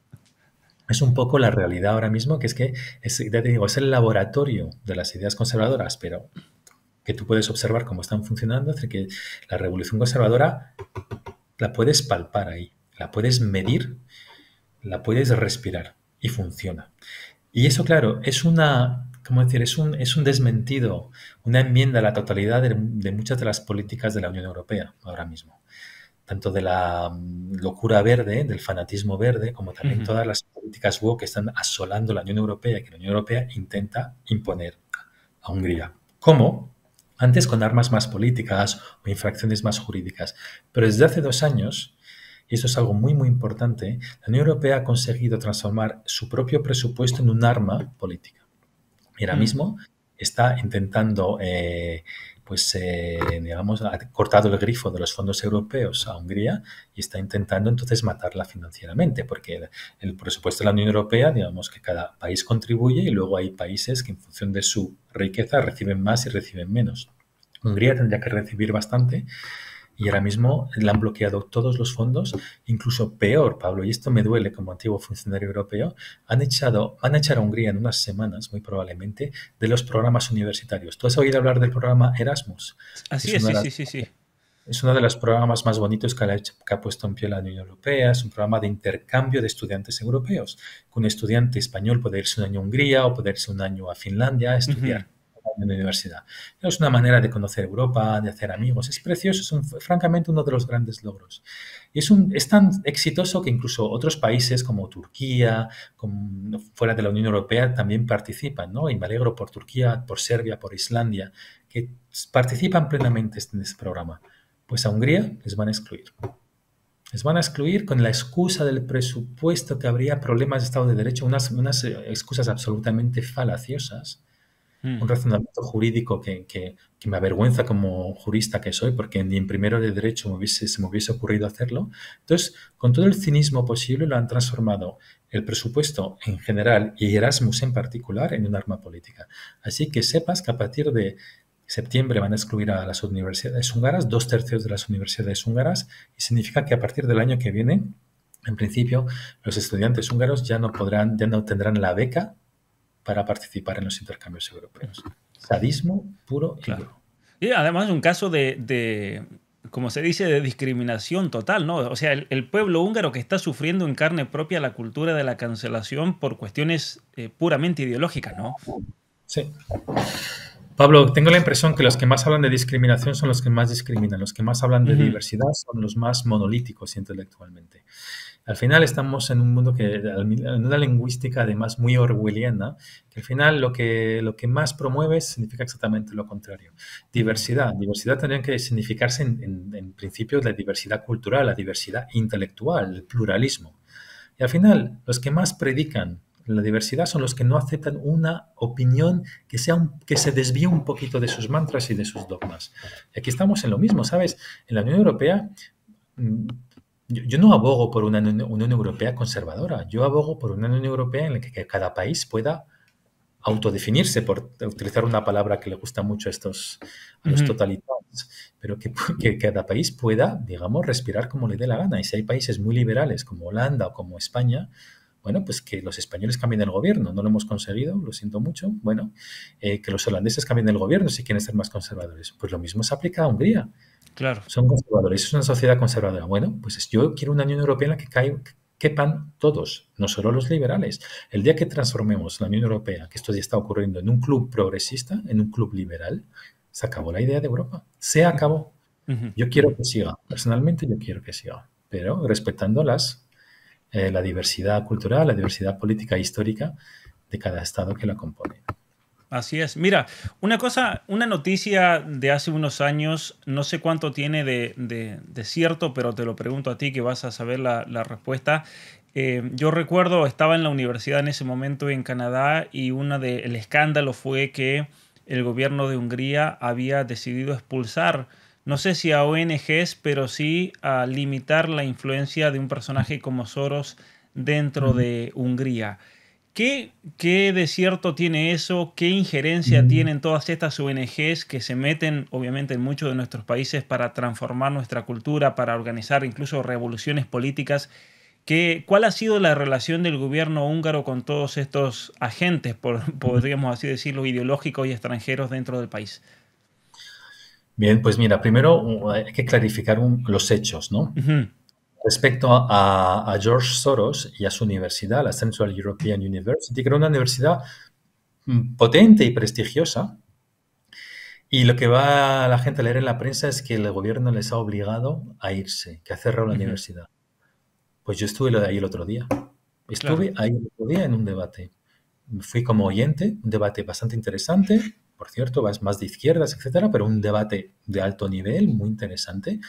Es un poco la realidad ahora mismo, que es que, es, ya te digo, es el laboratorio de las ideas conservadoras, pero que tú puedes observar cómo están funcionando, es que la revolución conservadora la puedes palpar ahí, la puedes medir la puedes respirar y funciona. Y eso, claro, es una, ¿cómo decir? Es un, es un desmentido, una enmienda a la totalidad de, muchas de las políticas de la Unión Europea ahora mismo. Tanto de la mm, locura verde, del fanatismo verde, como también todas las políticas que están asolando la Unión Europea que la Unión Europea intenta imponer a Hungría. ¿Cómo? Antes con armas más políticas o infracciones más jurídicas. Pero desde hace dos años, y eso es algo muy muy importante, ¿eh? la Unión Europea ha conseguido transformar su propio presupuesto en un arma política. Y ahora mm. mismo está intentando, eh, pues, eh, digamos, ha cortado el grifo de los fondos europeos a Hungría y está intentando entonces matarla financieramente, porque el, presupuesto de la Unión Europea, digamos que cada país contribuye y luego hay países que en función de su riqueza reciben más y reciben menos. Hungría tendría que recibir bastante y ahora mismo le han bloqueado todos los fondos, incluso peor, Pablo, y esto me duele como antiguo funcionario europeo, han echado, van a echar a Hungría en unas semanas, muy probablemente, de los programas universitarios. ¿Tú has oído hablar del programa Erasmus? Así es, sí, sí, sí, Es uno de los programas más bonitos que ha, puesto en pie la Unión Europea. Es un programa de intercambio de estudiantes europeos. un estudiante español puede irse un año a Hungría o puede irse un año a Finlandia a estudiar en la universidad. Es una manera de conocer Europa, de hacer amigos. Es precioso, es francamente uno de los grandes logros. Y es, tan exitoso que incluso otros países como Turquía, fuera de la Unión Europea, también participan. ¿no? Y me alegro por Turquía, por Serbia, por Islandia, que participan plenamente en este programa. Pues a Hungría les van a excluir. Les van a excluir con la excusa del presupuesto que habría problemas de Estado de Derecho, unas, unas eh, excusas absolutamente falaciosas, Mm. un razonamiento jurídico que, me avergüenza como jurista que soy, porque ni en primero de derecho se me hubiese ocurrido hacerlo. Entonces, con todo el cinismo posible lo han transformado el presupuesto en general y Erasmus en particular en un arma política. Así que sepas que a partir de septiembre van a excluir a las universidades húngaras, dos tercios de las universidades húngaras, y significa que a partir del año que viene en principio, los estudiantes húngaros ya no podrán, ya no tendrán la beca para participar en los intercambios europeos. Sadismo puro y claro. Y además es un caso de, de, como se dice, de discriminación total, ¿no? O sea, el, pueblo húngaro que está sufriendo en carne propia la cultura de la cancelación por cuestiones eh, puramente ideológicas, ¿no? Sí. Pablo, tengo la impresión que los que más hablan de discriminación son los que más discriminan, los que más hablan de diversidad son los más monolíticos intelectualmente. Al final estamos en un mundo que, en una lingüística además muy orwelliana, que al final lo que, lo que más promueve significa exactamente lo contrario. Diversidad. Diversidad tendría que significarse en, en, principio la diversidad cultural, la diversidad intelectual, el pluralismo. Y al final, los que más predican la diversidad son los que no aceptan una opinión que, sea que se desvíe un poquito de sus mantras y de sus dogmas. Y aquí estamos en lo mismo, ¿sabes? En la Unión Europea mm, yo, no abogo por una Unión Europea conservadora, yo abogo por una Unión Europea en la que, cada país pueda autodefinirse, por utilizar una palabra que le gusta mucho a, estos, los totalitarios, pero que, cada país pueda, digamos, respirar como le dé la gana. Y si hay países muy liberales como Holanda o como España, bueno, pues que los españoles cambien el gobierno. No lo hemos conseguido, lo siento mucho. Bueno, eh, que los holandeses cambien el gobierno si quieren ser más conservadores. Pues lo mismo se aplica a Hungría. Claro. Son conservadores. Es una sociedad conservadora. Bueno, pues yo quiero una Unión Europea en la que quepan todos, no solo los liberales. El día que transformemos la Unión Europea, que esto ya está ocurriendo, en un club progresista, en un club liberal, se acabó la idea de Europa. Se acabó. Yo quiero que siga. Personalmente yo quiero que siga, pero respetando las, eh, la diversidad cultural, la diversidad política e histórica de cada estado que la compone. Así es. Mira, una cosa, una noticia de hace unos años, no sé cuánto tiene de, cierto, pero te lo pregunto a ti que vas a saber la, respuesta. Eh, yo recuerdo, estaba en la universidad en ese momento en Canadá y una de el escándalo fue que el gobierno de Hungría había decidido expulsar, no sé si a ONGs, pero sí a limitar la influencia de un personaje como Soros dentro de Hungría. ¿Qué, desierto tiene eso? ¿Qué injerencia mm. tienen todas estas ONGs que se meten, obviamente, en muchos de nuestros países para transformar nuestra cultura, para organizar incluso revoluciones políticas? ¿Qué, ¿Cuál ha sido la relación del gobierno húngaro con todos estos agentes, podríamos así decirlo, ideológicos y extranjeros dentro del país? Bien, pues mira, primero hay que clarificar los hechos, ¿no? respecto a, George Soros y a su universidad, la Central European University, que era una universidad mm, potente y prestigiosa. Y lo que va la gente a leer en la prensa es que el gobierno les ha obligado a irse, que ha cerrado la universidad. Pues yo estuve ahí el otro día. Estuve ahí el otro día en un debate. Fui como oyente, un debate bastante interesante, por cierto, más de izquierdas, etcétera, pero un debate de alto nivel, muy interesante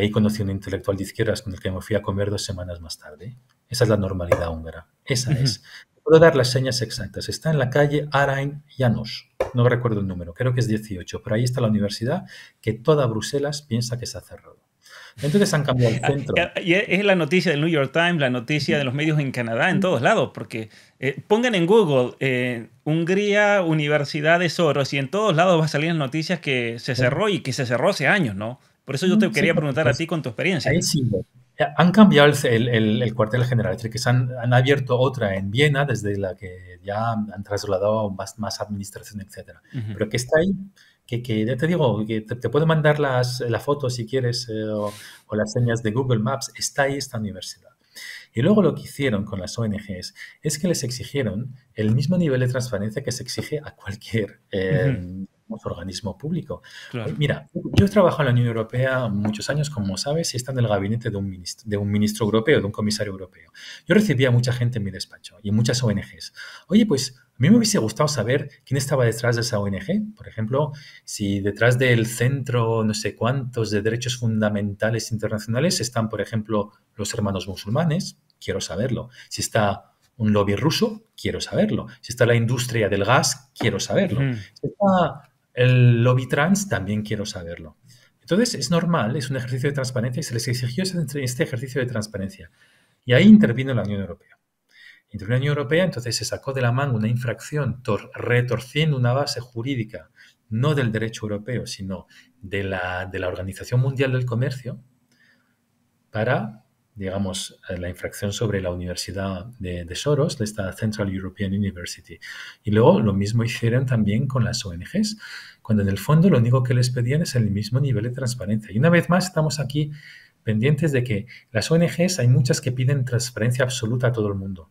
ahí conocí a un intelectual de izquierdas con el que me fui a comer dos semanas más tarde. Esa es la normalidad húngara, esa es. Puedo dar las señas exactas. Está en la calle Arain Janos, no recuerdo el número, creo que es 18, pero ahí está la universidad que toda Bruselas piensa que se ha cerrado. Entonces han cambiado el ah, centro. Y es la noticia del New York Times, la noticia de los medios en Canadá, en todos lados, porque eh, pongan en Google eh, Hungría, Universidad de Soros, y en todos lados va a salir las noticias que se cerró y que se cerró hace años, ¿no? Por eso yo te mm, quería preguntar a ti con tu experiencia. sí. Han cambiado el, cuartel general, es decir, que han, abierto otra en Viena, desde la que ya han trasladado más, administración, etcétera. Pero que está ahí, que, ya te digo, que te, puedo mandar las, la foto si quieres eh, o, las señas de Google Maps, está ahí esta universidad. Y luego lo que hicieron con las ONGs es que les exigieron el mismo nivel de transparencia que se exige a cualquier eh, organismo público. Mira, yo he trabajado en la Unión Europea muchos años, como sabes, y está en el gabinete de un, ministro, de un ministro europeo, de un comisario europeo. Yo recibía a mucha gente en mi despacho y muchas ONGs. Oye, pues a mí me hubiese gustado saber quién estaba detrás de esa ONG. Por ejemplo, si detrás del centro, no sé cuántos, de derechos fundamentales internacionales están, por ejemplo, los hermanos musulmanes, quiero saberlo. Si está un lobby ruso, quiero saberlo. Si está la industria del gas, quiero saberlo. Si está el lobby trans también quiero saberlo. Entonces es normal, es un ejercicio de transparencia y se les exigió este ejercicio de transparencia. Y ahí intervino la Unión Europea. Intervino la Unión Europea, entonces se sacó de la manga una infracción retorciendo una base jurídica, no del derecho europeo, sino de la, de la Organización Mundial del Comercio, para digamos, eh, la infracción sobre la Universidad de, Soros, de esta Central European University. Y luego lo mismo hicieron también con las ONGs, cuando en el fondo lo único que les pedían es el mismo nivel de transparencia. Y una vez más estamos aquí pendientes de que las ONGs hay muchas que piden transparencia absoluta a todo el mundo,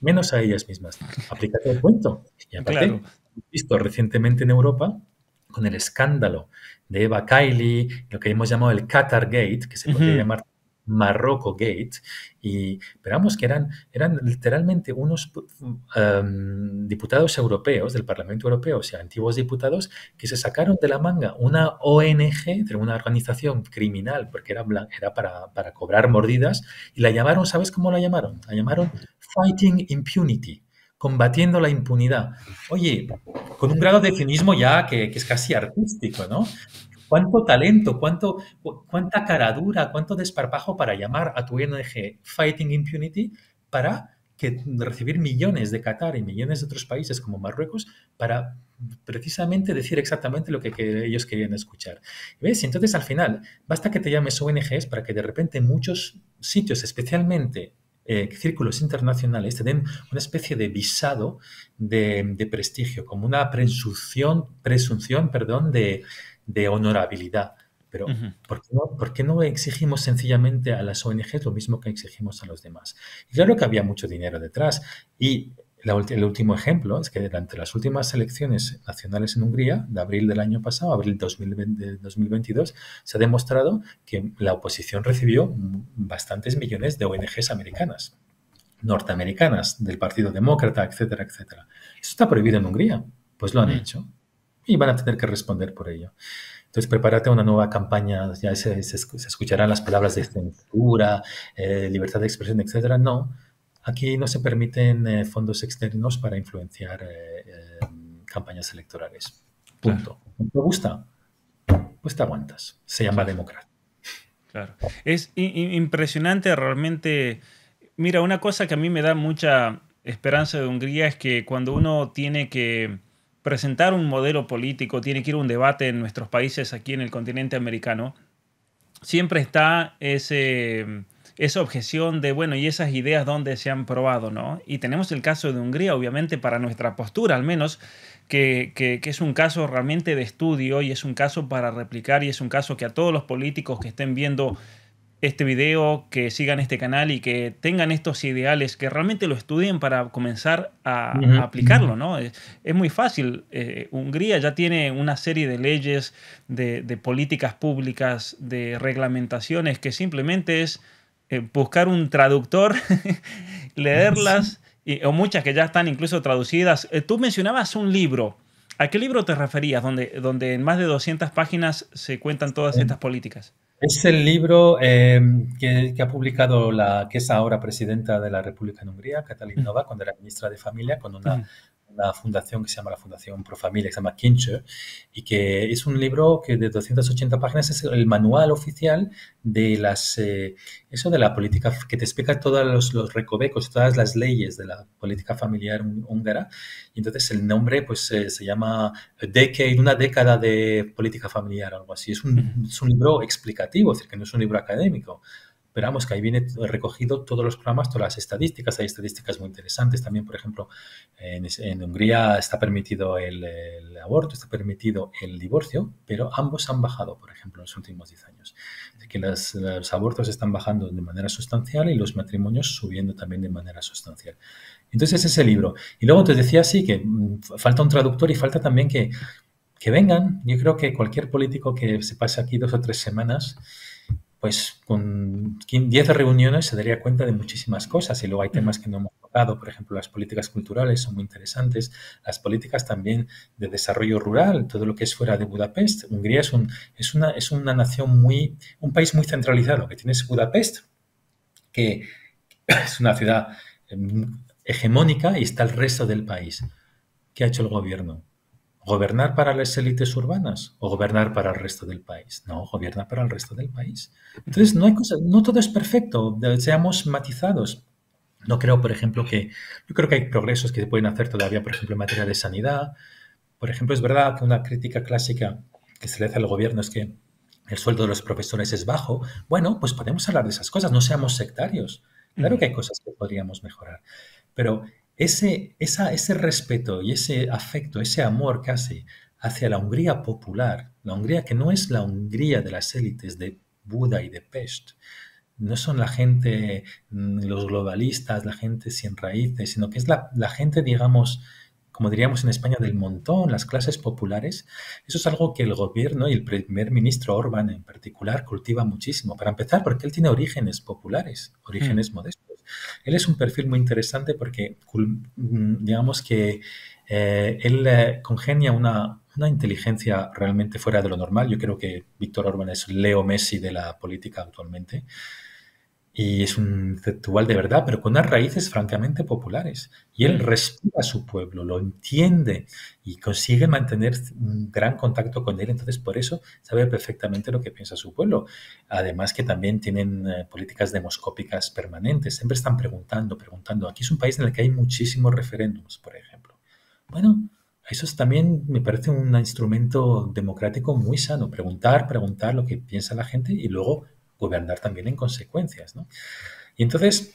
menos a ellas mismas. Aplícate el cuento. Y aparte, claro. visto recientemente en Europa, con el escándalo de Eva Kiley, lo que hemos llamado el Qatar Gate, que se podría llamar Marroco Gate y esperamos que eran, eran literalmente unos em, diputados europeos del Parlamento Europeo, o sea, antiguos diputados que se sacaron de la manga una ONG, una organización criminal, porque era, era para, cobrar mordidas, y la llamaron, ¿sabes cómo la llamaron? La llamaron Fighting Impunity combatiendo la impunidad. Oye, con un grado de cinismo ya que es casi artístico, ¿no? cuánto talento, cuánto, cuánta caradura, cuánto desparpajo para llamar a tu ONG Fighting Impunity para que recibir millones de Qatar y millones de otros países como Marruecos para precisamente decir exactamente lo que, ellos querían escuchar. ¿Ves? Entonces, al final, basta que te llames ONGs para que de repente muchos sitios, especialmente eh, círculos internacionales, te den una especie de visado de, de prestigio, como una presunción, presunción perdón, de, de honorabilidad. Pero ¿por, qué no, exigimos sencillamente a las ONG lo mismo que exigimos a los demás? Y claro que había mucho dinero detrás. Y el último ejemplo es que durante las últimas elecciones nacionales en Hungría, de abril del año pasado, abril de 2022, se ha demostrado que la oposición recibió bastantes millones de ONGs americanas norteamericanas, del Partido Demócrata, etcétera, etcétera. Eso está prohibido en Hungría, pues lo han mm. hecho y van a tener que responder por ello. Entonces, prepárate a una nueva campaña, ya se, escucharán las palabras de censura, eh, libertad de expresión, etcétera. No, aquí no se permiten eh, fondos externos para influenciar eh, campañas electorales. Punto. te gusta? Pues te aguantas. Se llama democracia. Claro. Es impresionante realmente. Mira, una cosa que a mí me da mucha esperanza de Hungría es que cuando uno tiene que presentar un modelo político, tiene que ir un debate en nuestros países aquí en el continente americano, siempre está ese, esa objeción de, bueno, y esas ideas dónde se han probado, ¿no? Y tenemos el caso de Hungría, obviamente, para nuestra postura al menos, que, que, es un caso realmente de estudio y es un caso para replicar y es un caso que a todos los políticos que estén viendo este video, que sigan este canal y que tengan estos ideales, que realmente lo estudien para comenzar a, aplicarlo, ¿no? Es, muy fácil. Eh, Hungría ya tiene una serie de leyes, de, políticas públicas, de reglamentaciones, que simplemente es eh, buscar un traductor, leerlas, o muchas que ya están incluso traducidas. Eh, tú mencionabas un libro. ¿A qué libro te referías, donde, donde en más de 200 páginas se cuentan todas estas políticas? Es el libro em, que, que, ha publicado la que es ahora presidenta de la República de Hungría, Catalina mm. Nova, cuando era ministra de Familia, con una mm la fundación que se llama la Fundación Pro Familia, que se llama Kinche, y que es un libro que de 280 páginas es el manual oficial de las, eh, eso de la política, que te explica todos los, recovecos, todas las leyes de la política familiar húngara. Y entonces el nombre pues eh, se llama Decade, una década de política familiar, o algo así. Es un, es un libro explicativo, es decir, que no es un libro académico. Esperamos que ahí viene recogido todos los programas, todas las estadísticas. Hay estadísticas muy interesantes también, por ejemplo, en, Hungría está permitido el, aborto, está permitido el divorcio, pero ambos han bajado, por ejemplo, en los últimos 10 años. que los abortos están bajando de manera sustancial y los matrimonios subiendo también de manera sustancial. Entonces, ese libro. Y luego te decía, sí, que mm, falta un traductor y falta también que, que vengan. Yo creo que cualquier político que se pase aquí dos o tres semanas pues con 10 reuniones se daría cuenta de muchísimas cosas y luego hay temas que no hemos tocado, por ejemplo, las políticas culturales son muy interesantes, las políticas también de desarrollo rural, todo lo que es fuera de Budapest. Hungría es, un, es, una, es una nación muy, un país muy centralizado, que tienes Budapest, que es una ciudad em, hegemónica y está el resto del país. ¿Qué ha hecho el gobierno? ¿Gobernar para las élites urbanas o gobernar para el resto del país? No, gobierna para el resto del país. Entonces, no hay cosa, no todo es perfecto, seamos matizados. No creo, por ejemplo, que yo creo que hay progresos que se pueden hacer todavía, por ejemplo, en materia de sanidad. Por ejemplo, es verdad que una crítica clásica que se le hace al gobierno es que el sueldo de los profesores es bajo. Bueno, pues podemos hablar de esas cosas, no seamos sectarios. Claro que hay cosas que podríamos mejorar, pero ese, esa, ese respeto y ese afecto, ese amor casi hacia la Hungría popular, la Hungría que no es la Hungría de las élites de Buda y de Pest, no son la gente, mm, los globalistas, la gente sin raíces, sino que es la, gente, digamos, como diríamos en España, del montón, las clases populares, eso es algo que el gobierno y el primer ministro Orban en particular cultiva muchísimo. Para empezar, porque él tiene orígenes populares, orígenes mm. modestos. Él es un perfil muy interesante porque mm, digamos que eh, él eh, congenia una, una, inteligencia realmente fuera de lo normal. Yo creo que Víctor Orban es Leo Messi de la política actualmente y es un conceptual de verdad, pero con unas raíces francamente populares. Y él mm. respira a su pueblo, lo entiende y consigue mantener un gran contacto con él. Entonces, por eso sabe perfectamente lo que piensa su pueblo. Además, que también tienen eh, políticas demoscópicas permanentes. Siempre están preguntando, preguntando. Aquí es un país en el que hay muchísimos referéndums, por ejemplo. Bueno, eso también me parece un instrumento democrático muy sano. Preguntar, preguntar lo que piensa la gente y luego gobernar también en consecuencias. Y entonces,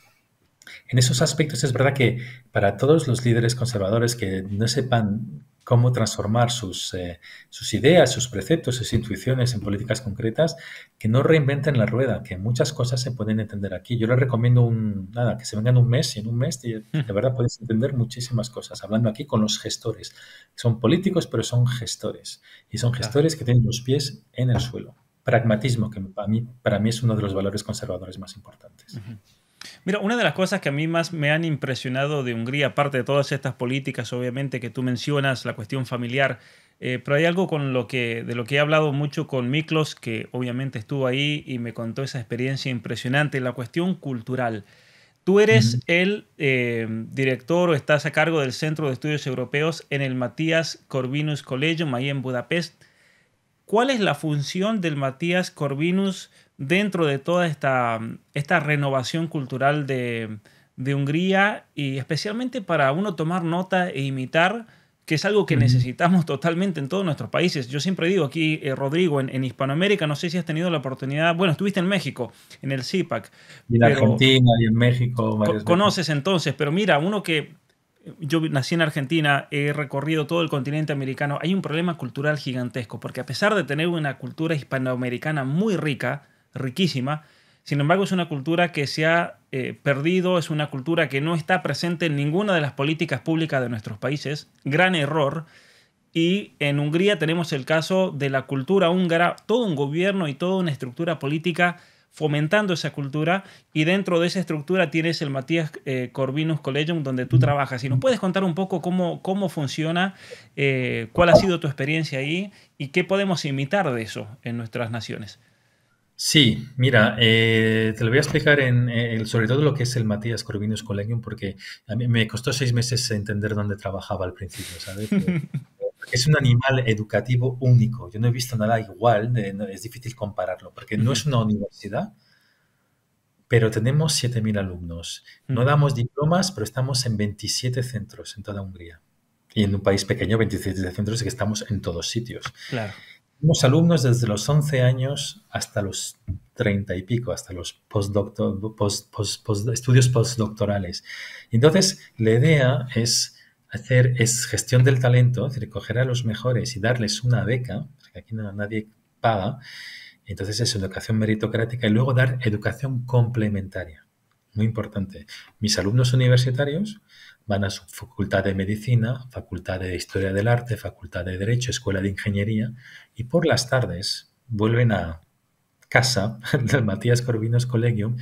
en esos aspectos es verdad que para todos los líderes conservadores que no sepan cómo transformar eh, sus, ideas, sus preceptos, sus intuiciones en políticas concretas, que no reinventen la rueda, que muchas cosas se pueden entender aquí. Yo les recomiendo un, nada, que se vengan un mes y en un mes de, mm. de verdad puedes entender muchísimas cosas, hablando aquí con los gestores. Son políticos, pero son gestores. Y son gestores que tienen los pies en el suelo pragmatismo, que para mí, es uno de los valores conservadores más importantes. Mira, una de las cosas que a mí más me han impresionado de Hungría, aparte de todas estas políticas, obviamente, que tú mencionas, la cuestión familiar, eh, pero hay algo con lo que, de lo que he hablado mucho con Miklos, que obviamente estuvo ahí y me contó esa experiencia impresionante, la cuestión cultural. Tú eres el eh, director o estás a cargo del Centro de Estudios Europeos en el Matías Corvinus Colegio, ahí en Budapest. ¿Cuál es la función del Matías Corvinus dentro de toda esta, esta renovación cultural de, Hungría y especialmente para uno tomar nota e imitar? que es algo que necesitamos totalmente en todos nuestros países. Yo siempre digo aquí, eh, Rodrigo, en, Hispanoamérica, no sé si has tenido la oportunidad, bueno, estuviste en México, en el CIPAC. en Argentina y en México. conoces entonces, pero mira, uno que yo nací en Argentina, he recorrido todo el continente americano, hay un problema cultural gigantesco, porque a pesar de tener una cultura hispanoamericana muy rica, riquísima, sin embargo es una cultura que se ha eh, perdido, es una cultura que no está presente en ninguna de las políticas públicas de nuestros países, gran error. Y en Hungría tenemos el caso de la cultura húngara, todo un gobierno y toda una estructura política fomentando esa cultura y dentro de esa estructura tienes el Matías eh, Corvinus Collegium donde tú trabajas. ¿Y nos puedes contar un poco cómo, cómo funciona, eh, cuál ha sido tu experiencia ahí y qué podemos imitar de eso en nuestras naciones? Sí, mira, eh, te lo voy a explicar en, sobre todo lo que es el Matías Corvinus Collegium, porque a mí me costó seis meses entender dónde trabajaba al principio, ¿sabes? es un animal educativo único. Yo no he visto nada igual, es difícil compararlo, porque no es una universidad, pero tenemos 7.000 alumnos. No damos diplomas, pero estamos en 27 centros en toda Hungría. Y en un país pequeño, 27 centros, que estamos en todos sitios. Claro. Tenemos alumnos desde los 11 años hasta los 30 y pico, hasta los estudios postdoctorales. Entonces, la idea es hacer es gestión del talento, es decir, coger a los mejores y darles una beca, porque aquí nadie paga, entonces es educación meritocrática y luego dar educación complementaria, muy importante. Mis alumnos universitarios van a su facultad de medicina, facultad de historia del arte, facultad de derecho, escuela de ingeniería y por las tardes vuelven a casa del Matías Corvinos Collegium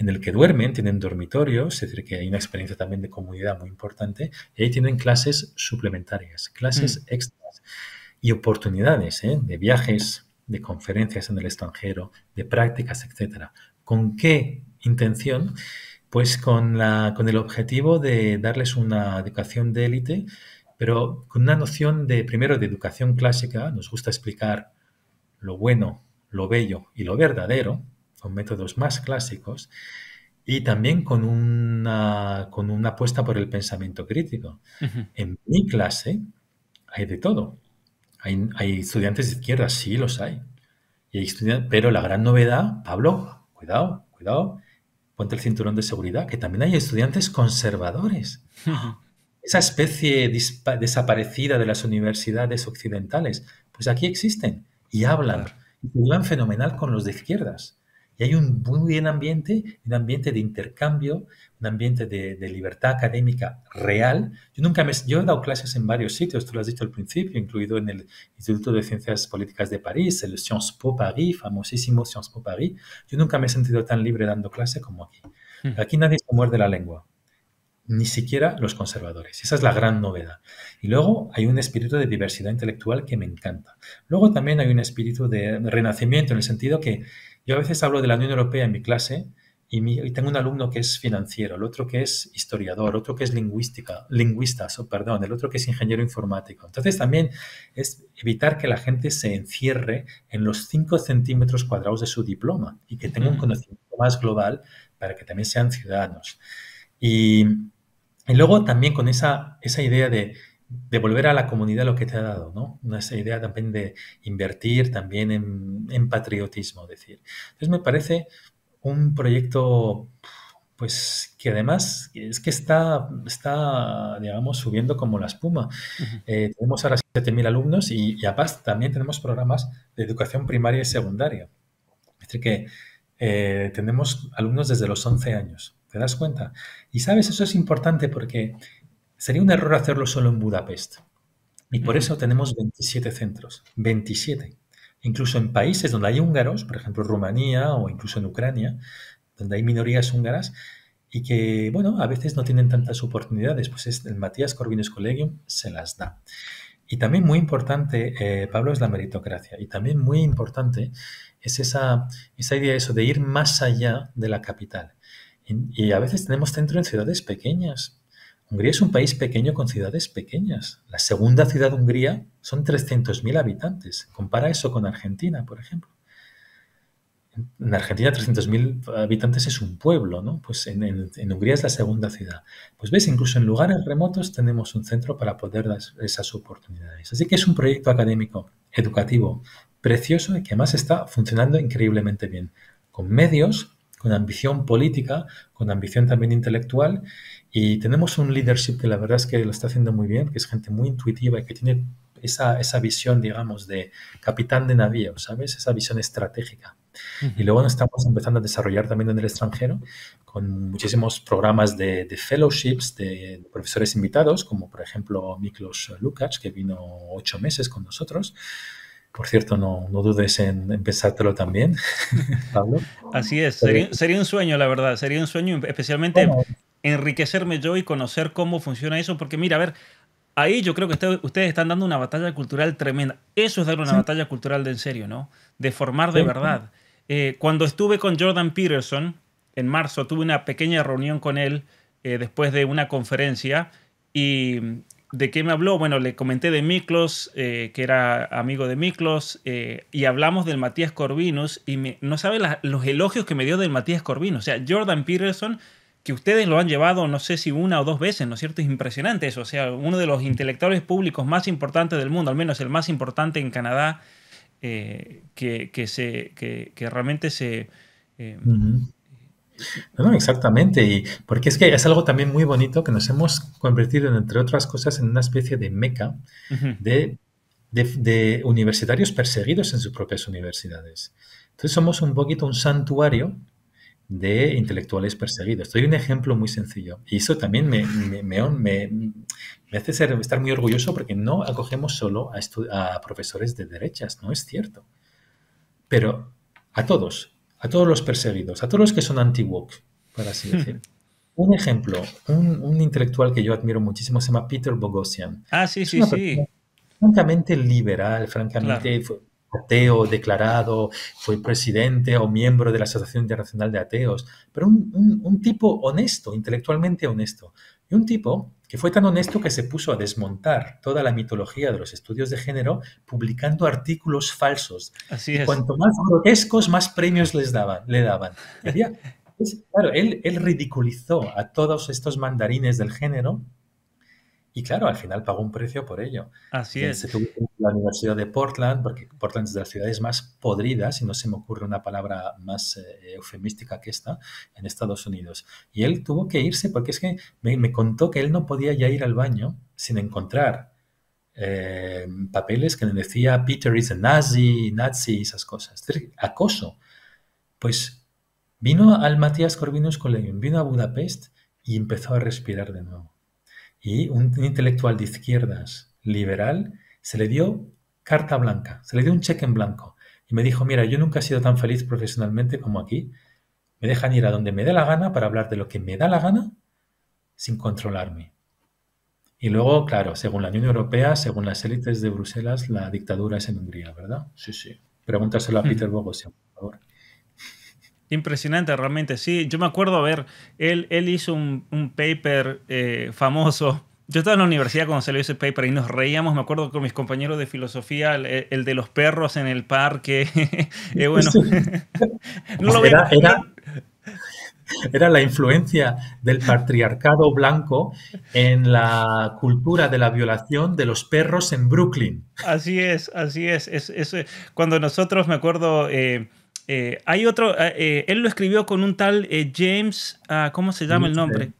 en el que duermen, tienen dormitorios, es decir, que hay una experiencia también de comunidad muy importante, y ahí tienen clases suplementarias, clases mm. extras y oportunidades ¿eh? de viajes, de conferencias en el extranjero, de prácticas, etc. ¿Con qué intención? Pues con, con el objetivo de darles una educación de élite, pero con una noción de, primero, de educación clásica, nos gusta explicar lo bueno, lo bello y lo verdadero, con métodos más clásicos y también con una, con una apuesta por el pensamiento crítico. En mi clase hay de todo. Hay, estudiantes de izquierda, sí los hay. Y pero la gran novedad, Pablo, cuidado, cuidado, ponte el cinturón de seguridad, que también hay estudiantes conservadores. Esa especie desaparecida de las universidades occidentales, pues aquí existen y hablan. Y hablan fenomenal con los de izquierdas. Y hay un muy buen ambiente, un ambiente de intercambio, un ambiente de, libertad académica real. Yo nunca me, yo he dado clases en varios sitios, tú lo has dicho al principio, incluido en el Instituto de Ciencias Políticas de París, el Sciences Po Paris, famosísimo Sciences Po Paris. Yo nunca me he sentido tan libre dando clase como aquí. Hmm. Aquí nadie se muerde la lengua ni siquiera los conservadores. Esa es la gran novedad. Y luego hay un espíritu de diversidad intelectual que me encanta. Luego también hay un espíritu de renacimiento en el sentido que yo a veces hablo de la Unión Europea en mi clase y, tengo un alumno que es financiero, el otro que es historiador, otro que es lingüística, lingüista, perdón, el otro que es ingeniero informático. Entonces también es evitar que la gente se encierre en los 5 centímetros cuadrados de su diploma y que tenga un conocimiento más global para que también sean ciudadanos. Y, y luego también con esa, esa idea de devolver a la comunidad lo que te ha dado, ¿no? Esa idea también de invertir también en, patriotismo, decir. Entonces me parece un proyecto, pues que además es que está, está digamos, subiendo como la espuma. Eh, tenemos ahora 7.000 alumnos y, además también tenemos programas de educación primaria y secundaria. Es decir, que eh, tenemos alumnos desde los 11 años, ¿te das cuenta? Y sabes, eso es importante porque Sería un error hacerlo solo en Budapest. Y por eso tenemos 27 centros, 27. Incluso en países donde hay húngaros, por ejemplo Rumanía o incluso en Ucrania, donde hay minorías húngaras y que, bueno, a veces no tienen tantas oportunidades, pues es, el Matías Corvinus Collegium se las da. Y también muy importante, eh, Pablo, es la meritocracia. Y también muy importante es esa, idea eso, de ir más allá de la capital. Y, y a veces tenemos centro en ciudades pequeñas, Hungría es un país pequeño con ciudades pequeñas. La segunda ciudad de Hungría son 300.000 habitantes. Compara eso con Argentina, por ejemplo. En Argentina 300.000 habitantes es un pueblo, ¿no? Pues en, Hungría es la segunda ciudad. Pues ves, incluso en lugares remotos tenemos un centro para poder dar esas oportunidades. Así que es un proyecto académico, educativo, precioso y que además está funcionando increíblemente bien. Con medios, con ambición política, con ambición también intelectual y tenemos un leadership que la verdad es que lo está haciendo muy bien, que es gente muy intuitiva y que tiene esa, esa visión, digamos, de capitán de navío, ¿sabes? Esa visión estratégica. Y luego nos estamos empezando a desarrollar también en el extranjero con muchísimos programas de, fellowships de, profesores invitados, como por ejemplo Miklos Lukács, que vino ocho meses con nosotros. Por cierto, no, no, dudes en, empezártelo también, Pablo. Así es, sería, sería, un sueño, la verdad, sería un sueño, especialmente enriquecerme yo y conocer cómo funciona eso, porque mira, a ver, ahí yo creo que ustedes están dando una batalla cultural tremenda. Eso es dar una batalla cultural de en serio, ¿no? De formar de verdad. Eh, cuando estuve con Jordan Peterson, en marzo tuve una pequeña reunión con él eh, después de una conferencia y mm, ¿de qué me habló? Bueno, le comenté de Miklos, eh, que era amigo de Miklos, y hablamos del Matías Corvinus y no sabe los elogios que me dio del Matías Corvinus. O sea, Jordan Peterson que ustedes lo han llevado, no sé si una o dos veces, ¿no es cierto? Es impresionante eso. O sea, uno de los intelectuales públicos más importantes del mundo, al menos el más importante en Canadá, eh, que, se, realmente se... Eh, no, No, exactamente. Y porque es que es algo también muy bonito que nos hemos convertido, entre otras cosas, en una especie de meca de, de, universitarios perseguidos en sus propias universidades. Entonces somos un poquito un santuario de intelectuales perseguidos. Estoy un ejemplo muy sencillo y eso también me, me, hace ser, estar muy orgulloso porque no acogemos solo a, profesores de derechas, no es cierto. Pero a todos, a todos los perseguidos, a todos los que son anti-woke, por así hmm. decir. Un ejemplo, un, intelectual que yo admiro muchísimo se llama Peter Bogosian. Ah, sí, sí, sí. Francamente liberal, francamente ateo declarado, fue presidente o miembro de la Asociación Internacional de Ateos, pero un, un, tipo honesto, intelectualmente honesto, y un tipo que fue tan honesto que se puso a desmontar toda la mitología de los estudios de género publicando artículos falsos. Así es. cuanto más grotescos, más premios les daban, le daban. claro, él, él ridiculizó a todos estos mandarines del género y claro, al final pagó un precio por ello. Así eh, es. Se tuvo la Universidad de Portland, porque Portland es de las ciudades más podridas, y no se me ocurre una palabra más eh, eufemística que esta, en Estados Unidos. Y él tuvo que irse porque es que me, contó que él no podía ya ir al baño sin encontrar eh, papeles que le decía Peter is a Nazi, Nazi, esas cosas. Acoso. Pues vino al Matías Corvinus Collegium, vino a Budapest y empezó a respirar de nuevo y un intelectual de izquierdas liberal se le dio carta blanca, se le dio un cheque en blanco y me dijo, mira, yo nunca he sido tan feliz profesionalmente como aquí, me dejan ir a donde me dé la gana para hablar de lo que me da la gana sin controlarme. Y luego, claro, según la Unión Europea, según las élites de Bruselas, la dictadura es en Hungría, ¿verdad? Sí, sí. Pregúntaselo a hmm. Peter Bogosian, por favor. Impresionante, realmente, sí. Yo me acuerdo, a ver, él, él hizo un, paper eh, famoso. Yo estaba en la universidad cuando se hizo ese paper y nos reíamos, me acuerdo, con mis compañeros de filosofía, el, de los perros en el parque. Eh, bueno, no lo era, era, la influencia del patriarcado blanco en la cultura de la violación de los perros en Brooklyn. Así es, así es. Eh, cuando nosotros, me acuerdo... Eh, hay otro, eh, eh, él lo escribió con un tal James, ah, ¿cómo se llama el nombre?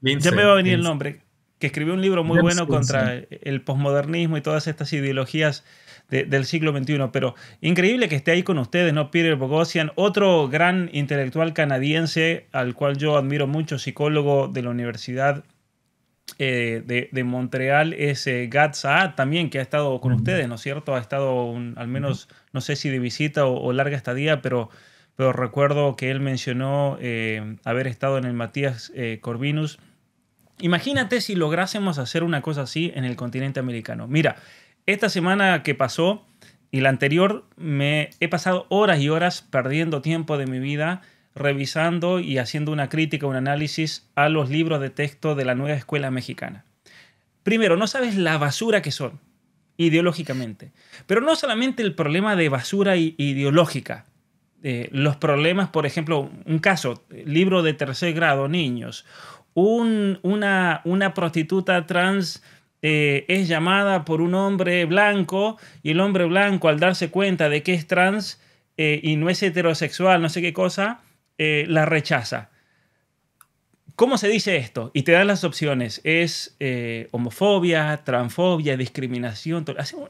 ya me va a venir el nombre, que escribió un libro muy bueno contra el posmodernismo y todas estas ideologías del siglo XXI. Pero increíble que esté ahí con ustedes, ¿no? Peter Bogosian, otro gran intelectual canadiense al cual yo admiro mucho, psicólogo de la Universidad eh, de, de, Montreal es eh, Gad Saad también, que ha estado con ustedes, ¿no es cierto? Ha estado al menos, no sé si de visita o, larga estadía, pero, pero recuerdo que él mencionó eh, haber estado en el Matías Corvinus. Imagínate si lográsemos hacer una cosa así en el continente americano. Mira, esta semana que pasó y la anterior me he pasado horas y horas perdiendo tiempo de mi vida revisando y haciendo una crítica, un análisis a los libros de texto de la nueva escuela mexicana. Primero, no sabes la basura que son ideológicamente, pero no solamente el problema de basura ideológica, eh, los problemas, por ejemplo, un caso, libro de tercer grado, niños, una, prostituta trans eh, es llamada por un hombre blanco y el hombre blanco al darse cuenta de que es trans eh, y no es heterosexual, no sé qué cosa, eh, la rechaza. ¿Cómo se dice esto? Y te dan las opciones. Es eh, homofobia, transfobia, discriminación.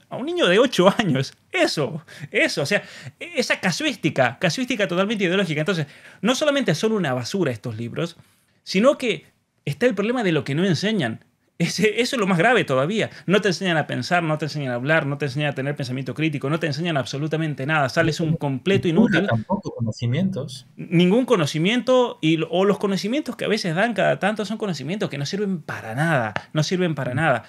A un niño de 8 años. Eso, eso. O sea, esa casuística, casuística totalmente ideológica. Entonces, no solamente son una basura estos libros, sino que está el problema de lo que no enseñan eso es lo más grave todavía. No te enseñan a pensar, no te enseñan a hablar, no te enseñan a tener pensamiento crítico, no te enseñan absolutamente nada. Sales un completo inútil. Tampoco conocimientos. Ningún conocimiento, y, o los conocimientos que a veces dan cada tanto son conocimientos que no sirven para nada, no sirven para mm. nada.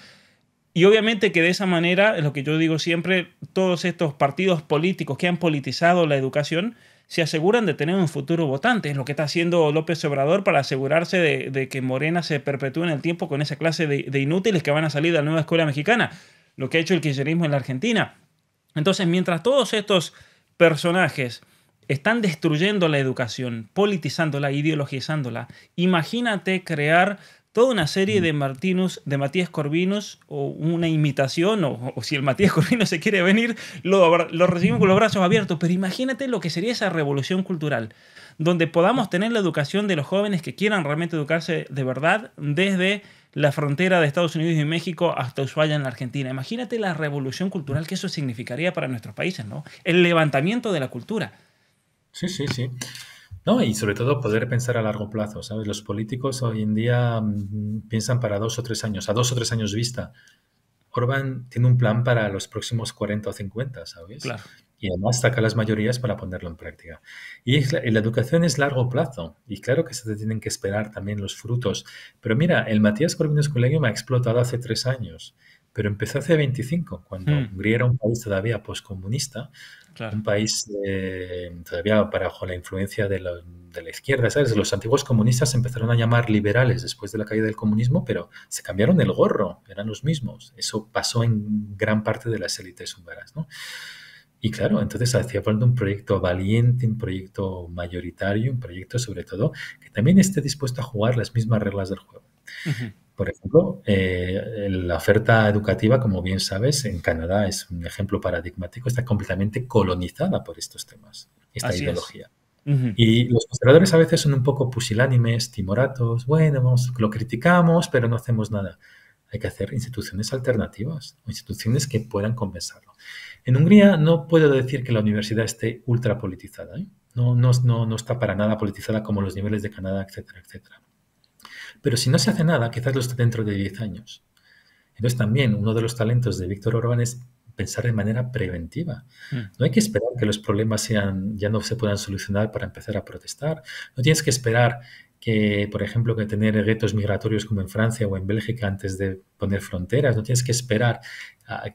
Y obviamente que de esa manera, es lo que yo digo siempre, todos estos partidos políticos que han politizado la educación, se aseguran de tener un futuro votante. Es lo que está haciendo López Obrador para asegurarse de, que Morena se perpetúe en el tiempo con esa clase de, de inútiles que van a salir de la nueva escuela mexicana. Lo que ha hecho el kirchnerismo en la Argentina. Entonces, mientras todos estos personajes están destruyendo la educación, politizándola, ideologizándola, imagínate crear toda una serie mm. de Martinus, de Matías Corvinus, o una imitación, o, si el Matías Corvinus se quiere venir, lo, lo, recibimos con los brazos abiertos. Pero imagínate lo que sería esa revolución cultural, donde podamos tener la educación de los jóvenes que quieran realmente educarse de verdad desde la frontera de Estados Unidos y México hasta Ushuaia en la Argentina. Imagínate la revolución cultural que eso significaría para nuestros países, ¿no? El levantamiento de la cultura. Sí, sí, sí. No, y sobre todo poder pensar a largo plazo, ¿sabes? Los políticos hoy en día mm, piensan para dos o tres años, a dos o tres años vista. Orban tiene un plan para los próximos 40 o 50, ¿sabes? Y además saca las mayorías para ponerlo en práctica. Y la educación es largo plazo, y claro que se te tienen que esperar también los frutos. Pero mira, el Matías Corvinus me ha explotado hace tres años, pero empezó hace 25, cuando mm. Hungría era un país todavía poscomunista, un país eh, todavía bajo la influencia de la, izquierda, ¿sabes? Los antiguos comunistas empezaron a llamar liberales después de la caída del comunismo, pero se cambiaron el gorro, eran los mismos. Eso pasó en gran parte de las élites húngaras, ¿no? Y claro, entonces hacía falta un proyecto valiente, un proyecto mayoritario, un proyecto sobre todo que también esté dispuesto a jugar las mismas reglas del juego. Por ejemplo, eh, la oferta educativa, como bien sabes, en Canadá es un ejemplo paradigmático, está completamente colonizada por estos temas, esta ideología. Y los conservadores a veces son un poco pusilánimes, timoratos, bueno, lo criticamos, pero no hacemos nada. Hay que hacer instituciones alternativas o instituciones que puedan compensarlo. En Hungría no puedo decir que la universidad esté ultra politizada. ¿eh? no, no, está para nada politizada como los niveles de Canadá, etcétera, etcétera. Pero si no se hace nada, quizás lo esté dentro de 10 años. Entonces también uno de los talentos de Víctor Orban es pensar de manera preventiva. Mm. No hay que esperar que los problemas sean, ya no se puedan solucionar para empezar a protestar. No tienes que esperar que, por ejemplo, que tener retos migratorios como en Francia o en Bélgica antes de poner fronteras. No tienes que esperar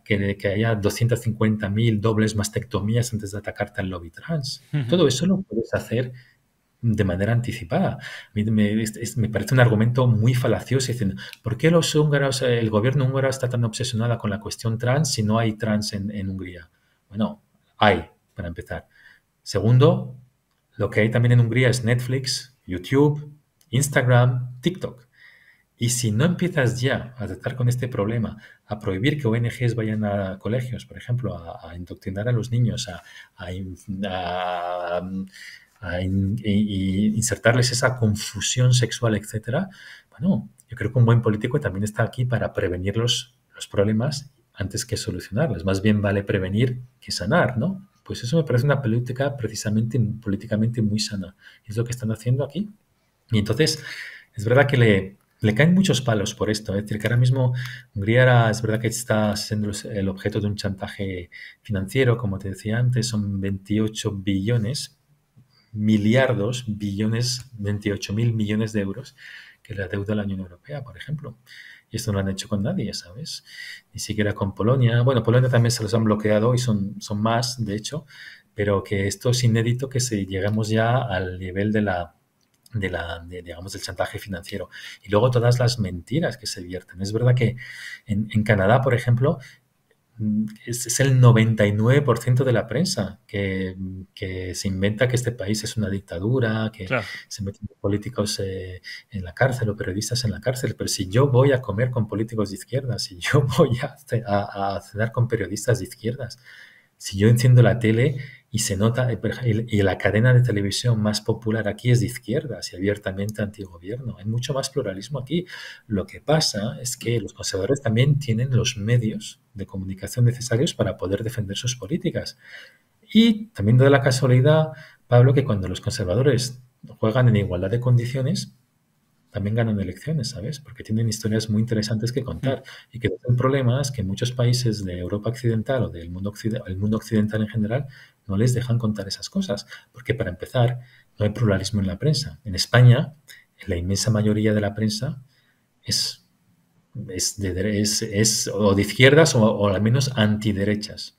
que, haya 250.000 dobles mastectomías antes de atacarte al lobby trans. Todo eso lo puedes hacer de manera anticipada. Me, parece un argumento muy falacioso. Dicen, ¿por qué los húngaros, el gobierno húngaro está tan obsesionado con la cuestión trans si no hay trans en, Hungría? Bueno, hay, para empezar. Segundo, lo que hay también en Hungría es Netflix, YouTube, Instagram, TikTok. Y si no empiezas ya a tratar con este problema, a prohibir que ONGs vayan a colegios, por ejemplo, a, indoctrinar a los niños, a a insertarles esa confusión sexual, etcétera, bueno, yo creo que un buen político también está aquí para prevenir los, los problemas antes que solucionarlos. Más bien vale prevenir que sanar, ¿no? Pues eso me parece una política precisamente políticamente muy sana. Es lo que están haciendo aquí. Y entonces, es verdad que le, caen muchos palos por esto. ¿eh? Es decir, que ahora mismo Hungría es verdad que está siendo el objeto de un chantaje financiero, como te decía antes, son 28 billones miliardos, billones, 28 mil millones de euros que la deuda de la Unión Europea, por ejemplo. Y esto no lo han hecho con nadie, ¿sabes? Ni siquiera con Polonia. Bueno, Polonia también se los han bloqueado y son, son más, de hecho, pero que esto es inédito que si lleguemos ya al nivel de la la, digamos, del chantaje financiero. Y luego todas las mentiras que se vierten. Es verdad que en, en Canadá, por ejemplo, es, es el 99% de la prensa que, se inventa que este país es una dictadura, que se meten políticos eh, en la cárcel o periodistas en la cárcel. Pero si yo voy a comer con políticos de izquierda, si yo voy a, a cenar con periodistas de izquierdas, si yo enciendo la tele y se nota, eh, y la cadena de televisión más popular aquí es de izquierdas y abiertamente antigobierno. Hay mucho más pluralismo aquí. Lo que pasa es que los conservadores también tienen los medios de comunicación necesarios para poder defender sus políticas. Y también da la casualidad, Pablo, que cuando los conservadores juegan en igualdad de condiciones, también ganan elecciones, ¿sabes? Porque tienen historias muy interesantes que contar mm. y que tienen problemas que muchos países de Europa occidental o del mundo, el mundo occidental en general no les dejan contar esas cosas, porque para empezar no hay pluralismo en la prensa. En España, la inmensa mayoría de la prensa es, es, de, es, o de izquierdas o, al menos antiderechas.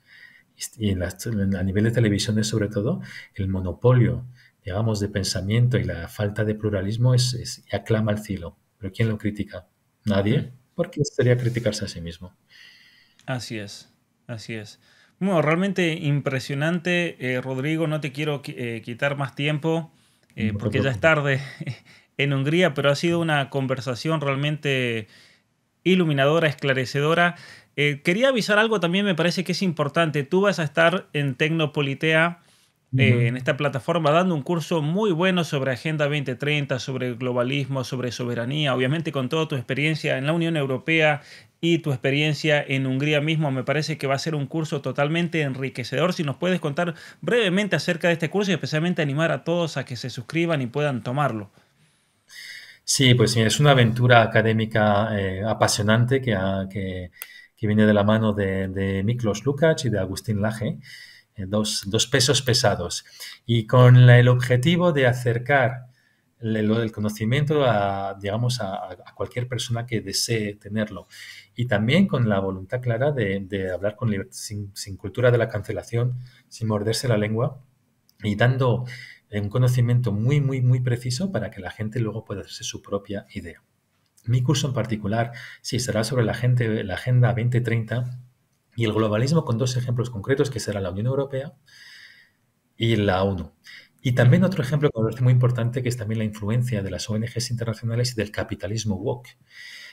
Y a nivel de televisiones, sobre todo, el monopolio digamos, de pensamiento y la falta de pluralismo es, aclama al cielo. Pero ¿quién lo critica? Nadie, porque sería criticarse a sí mismo. Así es, así es. Bueno, realmente impresionante, eh, Rodrigo, no te quiero eh, quitar más tiempo, eh, porque ya es tarde en Hungría, pero ha sido una conversación realmente iluminadora, esclarecedora. quería avisar algo también, me parece que es importante. Tú vas a estar en Tecnopolitea eh, en esta plataforma dando un curso muy bueno sobre Agenda 2030, sobre globalismo, sobre soberanía, obviamente con toda tu experiencia en la Unión Europea y tu experiencia en Hungría mismo. Me parece que va a ser un curso totalmente enriquecedor. Si nos puedes contar brevemente acerca de este curso y especialmente animar a todos a que se suscriban y puedan tomarlo. Sí, pues es una aventura académica eh, apasionante que, que, viene de la mano de, de Miklos Lukács y de Agustín Laje. Eh, dos, pesos pesados, y con el objetivo de acercar el, conocimiento a, digamos, a, cualquier persona que desee tenerlo, y también con la voluntad clara de, hablar con sin, cultura de la cancelación, sin morderse la lengua, y dando eh, un conocimiento muy, muy, muy preciso para que la gente luego pueda hacerse su propia idea. Mi curso en particular, si será sobre la, gente, la Agenda 2030 y el globalismo con dos ejemplos concretos que será la Unión Europea y la ONU. Y también otro ejemplo que me parece muy importante que es también la influencia de las ONGs internacionales y del capitalismo woke,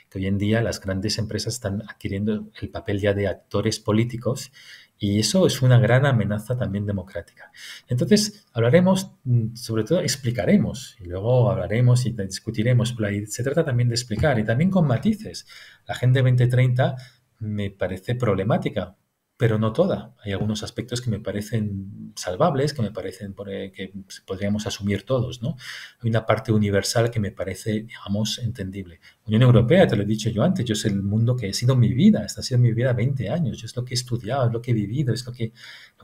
que hoy en día las grandes empresas están adquiriendo el papel ya de actores políticos y eso es una gran amenaza también democrática. Entonces, hablaremos, mm, sobre todo explicaremos, y luego hablaremos y discutiremos, se trata también de explicar, y también con matices. La Agenda 2030 me parece problemática, pero no toda. Hay algunos aspectos que me parecen salvables, que me parecen eh, que podríamos asumir todos, ¿no? Hay una parte universal que me parece, digamos, entendible. Unión Europea, te lo he dicho yo antes, yo es el mundo que he sido mi vida, esta ha sido mi vida 20 años, yo es lo que he estudiado, es lo que he vivido, es lo que,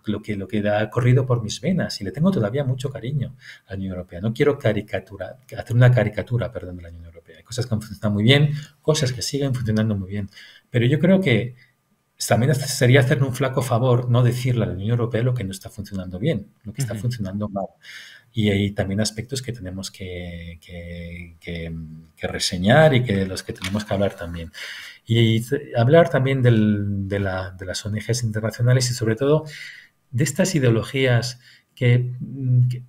lo que, lo que ha corrido por mis venas y le tengo todavía mucho cariño a la Unión Europea. No quiero caricatura, hacer una caricatura, perdón, de la Unión Europea. Hay cosas que han funcionado muy bien, cosas que siguen funcionando muy bien pero yo creo que también sería hacer un flaco favor no decirle a la Unión Europea lo que no está funcionando bien, lo que está funcionando mal. Y hay también aspectos que tenemos que, reseñar y que de los que tenemos que hablar también. Y hablar también de, las ONGs internacionales y sobre todo de estas ideologías que,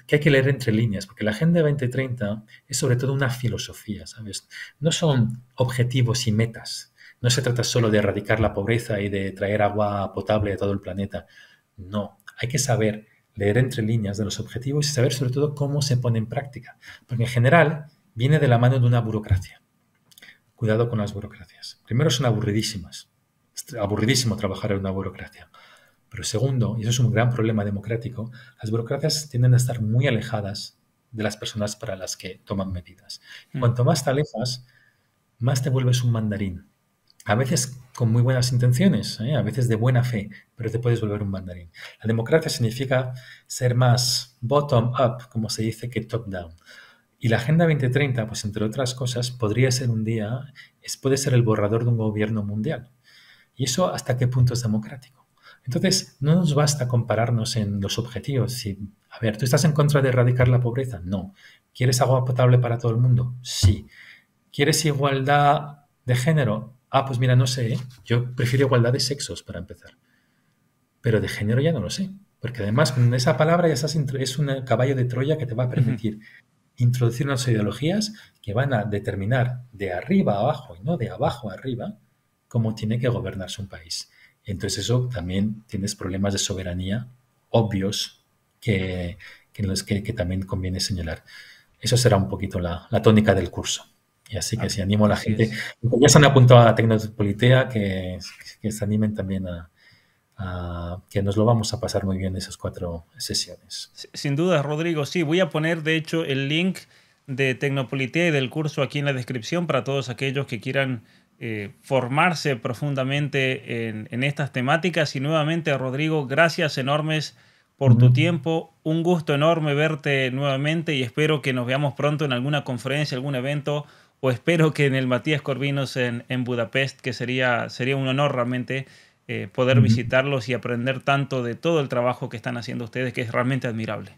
que, hay que leer entre líneas, porque la Agenda 2030 es sobre todo una filosofía, ¿sabes? No son objetivos y metas, no se trata solo de erradicar la pobreza y de traer agua potable a todo el planeta. No, hay que saber leer entre líneas de los objetivos y saber sobre todo cómo se pone en práctica, porque en general viene de la mano de una burocracia. Cuidado con las burocracias. Primero son aburridísimas. Es aburridísimo trabajar en una burocracia. Pero segundo, y eso es un gran problema democrático, las burocracias tienden a estar muy alejadas de las personas para las que toman medidas. Mm. Cuanto más te alejas, más te vuelves un mandarín a veces con muy buenas intenciones, ¿eh? a veces de buena fe, pero te puedes volver un mandarín. La democracia significa ser más bottom-up, como se dice, que top-down. Y la Agenda 2030, pues entre otras cosas, podría ser un día, puede ser el borrador de un gobierno mundial. ¿Y eso hasta qué punto es democrático? Entonces, no nos basta compararnos en los objetivos. Si, a ver, ¿tú estás en contra de erradicar la pobreza? No. ¿Quieres agua potable para todo el mundo? Sí. ¿Quieres igualdad de género? Ah, pues mira, no sé, ¿eh? yo prefiero igualdad de sexos para empezar. Pero de género ya no lo sé. Porque además con esa palabra ya estás es un caballo de Troya que te va a permitir introducir unas ideologías que van a determinar de arriba a abajo y no de abajo a arriba cómo tiene que gobernarse un país. Entonces eso también tienes problemas de soberanía obvios que, que, también conviene señalar. Eso será un poquito la tónica del curso. Y así que si animo a la gente, ya se han apuntado a Tecnopolitea, que, se animen también a, que nos lo vamos a pasar muy bien esas cuatro sesiones. Sin duda, Rodrigo, sí, voy a poner de hecho el link de Tecnopolitea y del curso aquí en la descripción para todos aquellos que quieran eh, formarse profundamente en, estas temáticas. Y nuevamente, Rodrigo, gracias enormes por tu tiempo. Un gusto enorme verte nuevamente y espero que nos veamos pronto en alguna conferencia, algún evento o espero que en el Matías Corvinos en, Budapest, que sería, sería un honor realmente eh, poder visitarlos y aprender tanto de todo el trabajo que están haciendo ustedes, que es realmente admirable.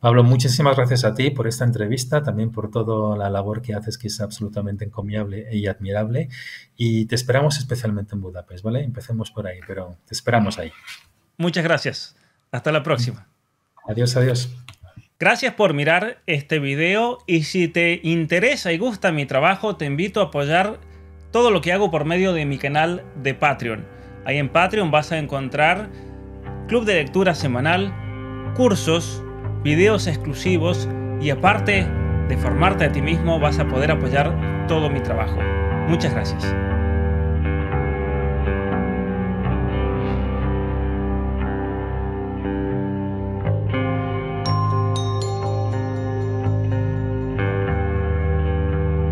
Pablo, muchísimas gracias a ti por esta entrevista, también por toda la labor que haces, que es absolutamente encomiable y admirable. Y te esperamos especialmente en Budapest, ¿vale? Empecemos por ahí, pero te esperamos ahí. Muchas gracias. Hasta la próxima. Adiós, adiós. Gracias por mirar este video y si te interesa y gusta mi trabajo te invito a apoyar todo lo que hago por medio de mi canal de Patreon. Ahí en Patreon vas a encontrar club de lectura semanal, cursos, videos exclusivos y aparte de formarte a ti mismo vas a poder apoyar todo mi trabajo. Muchas gracias.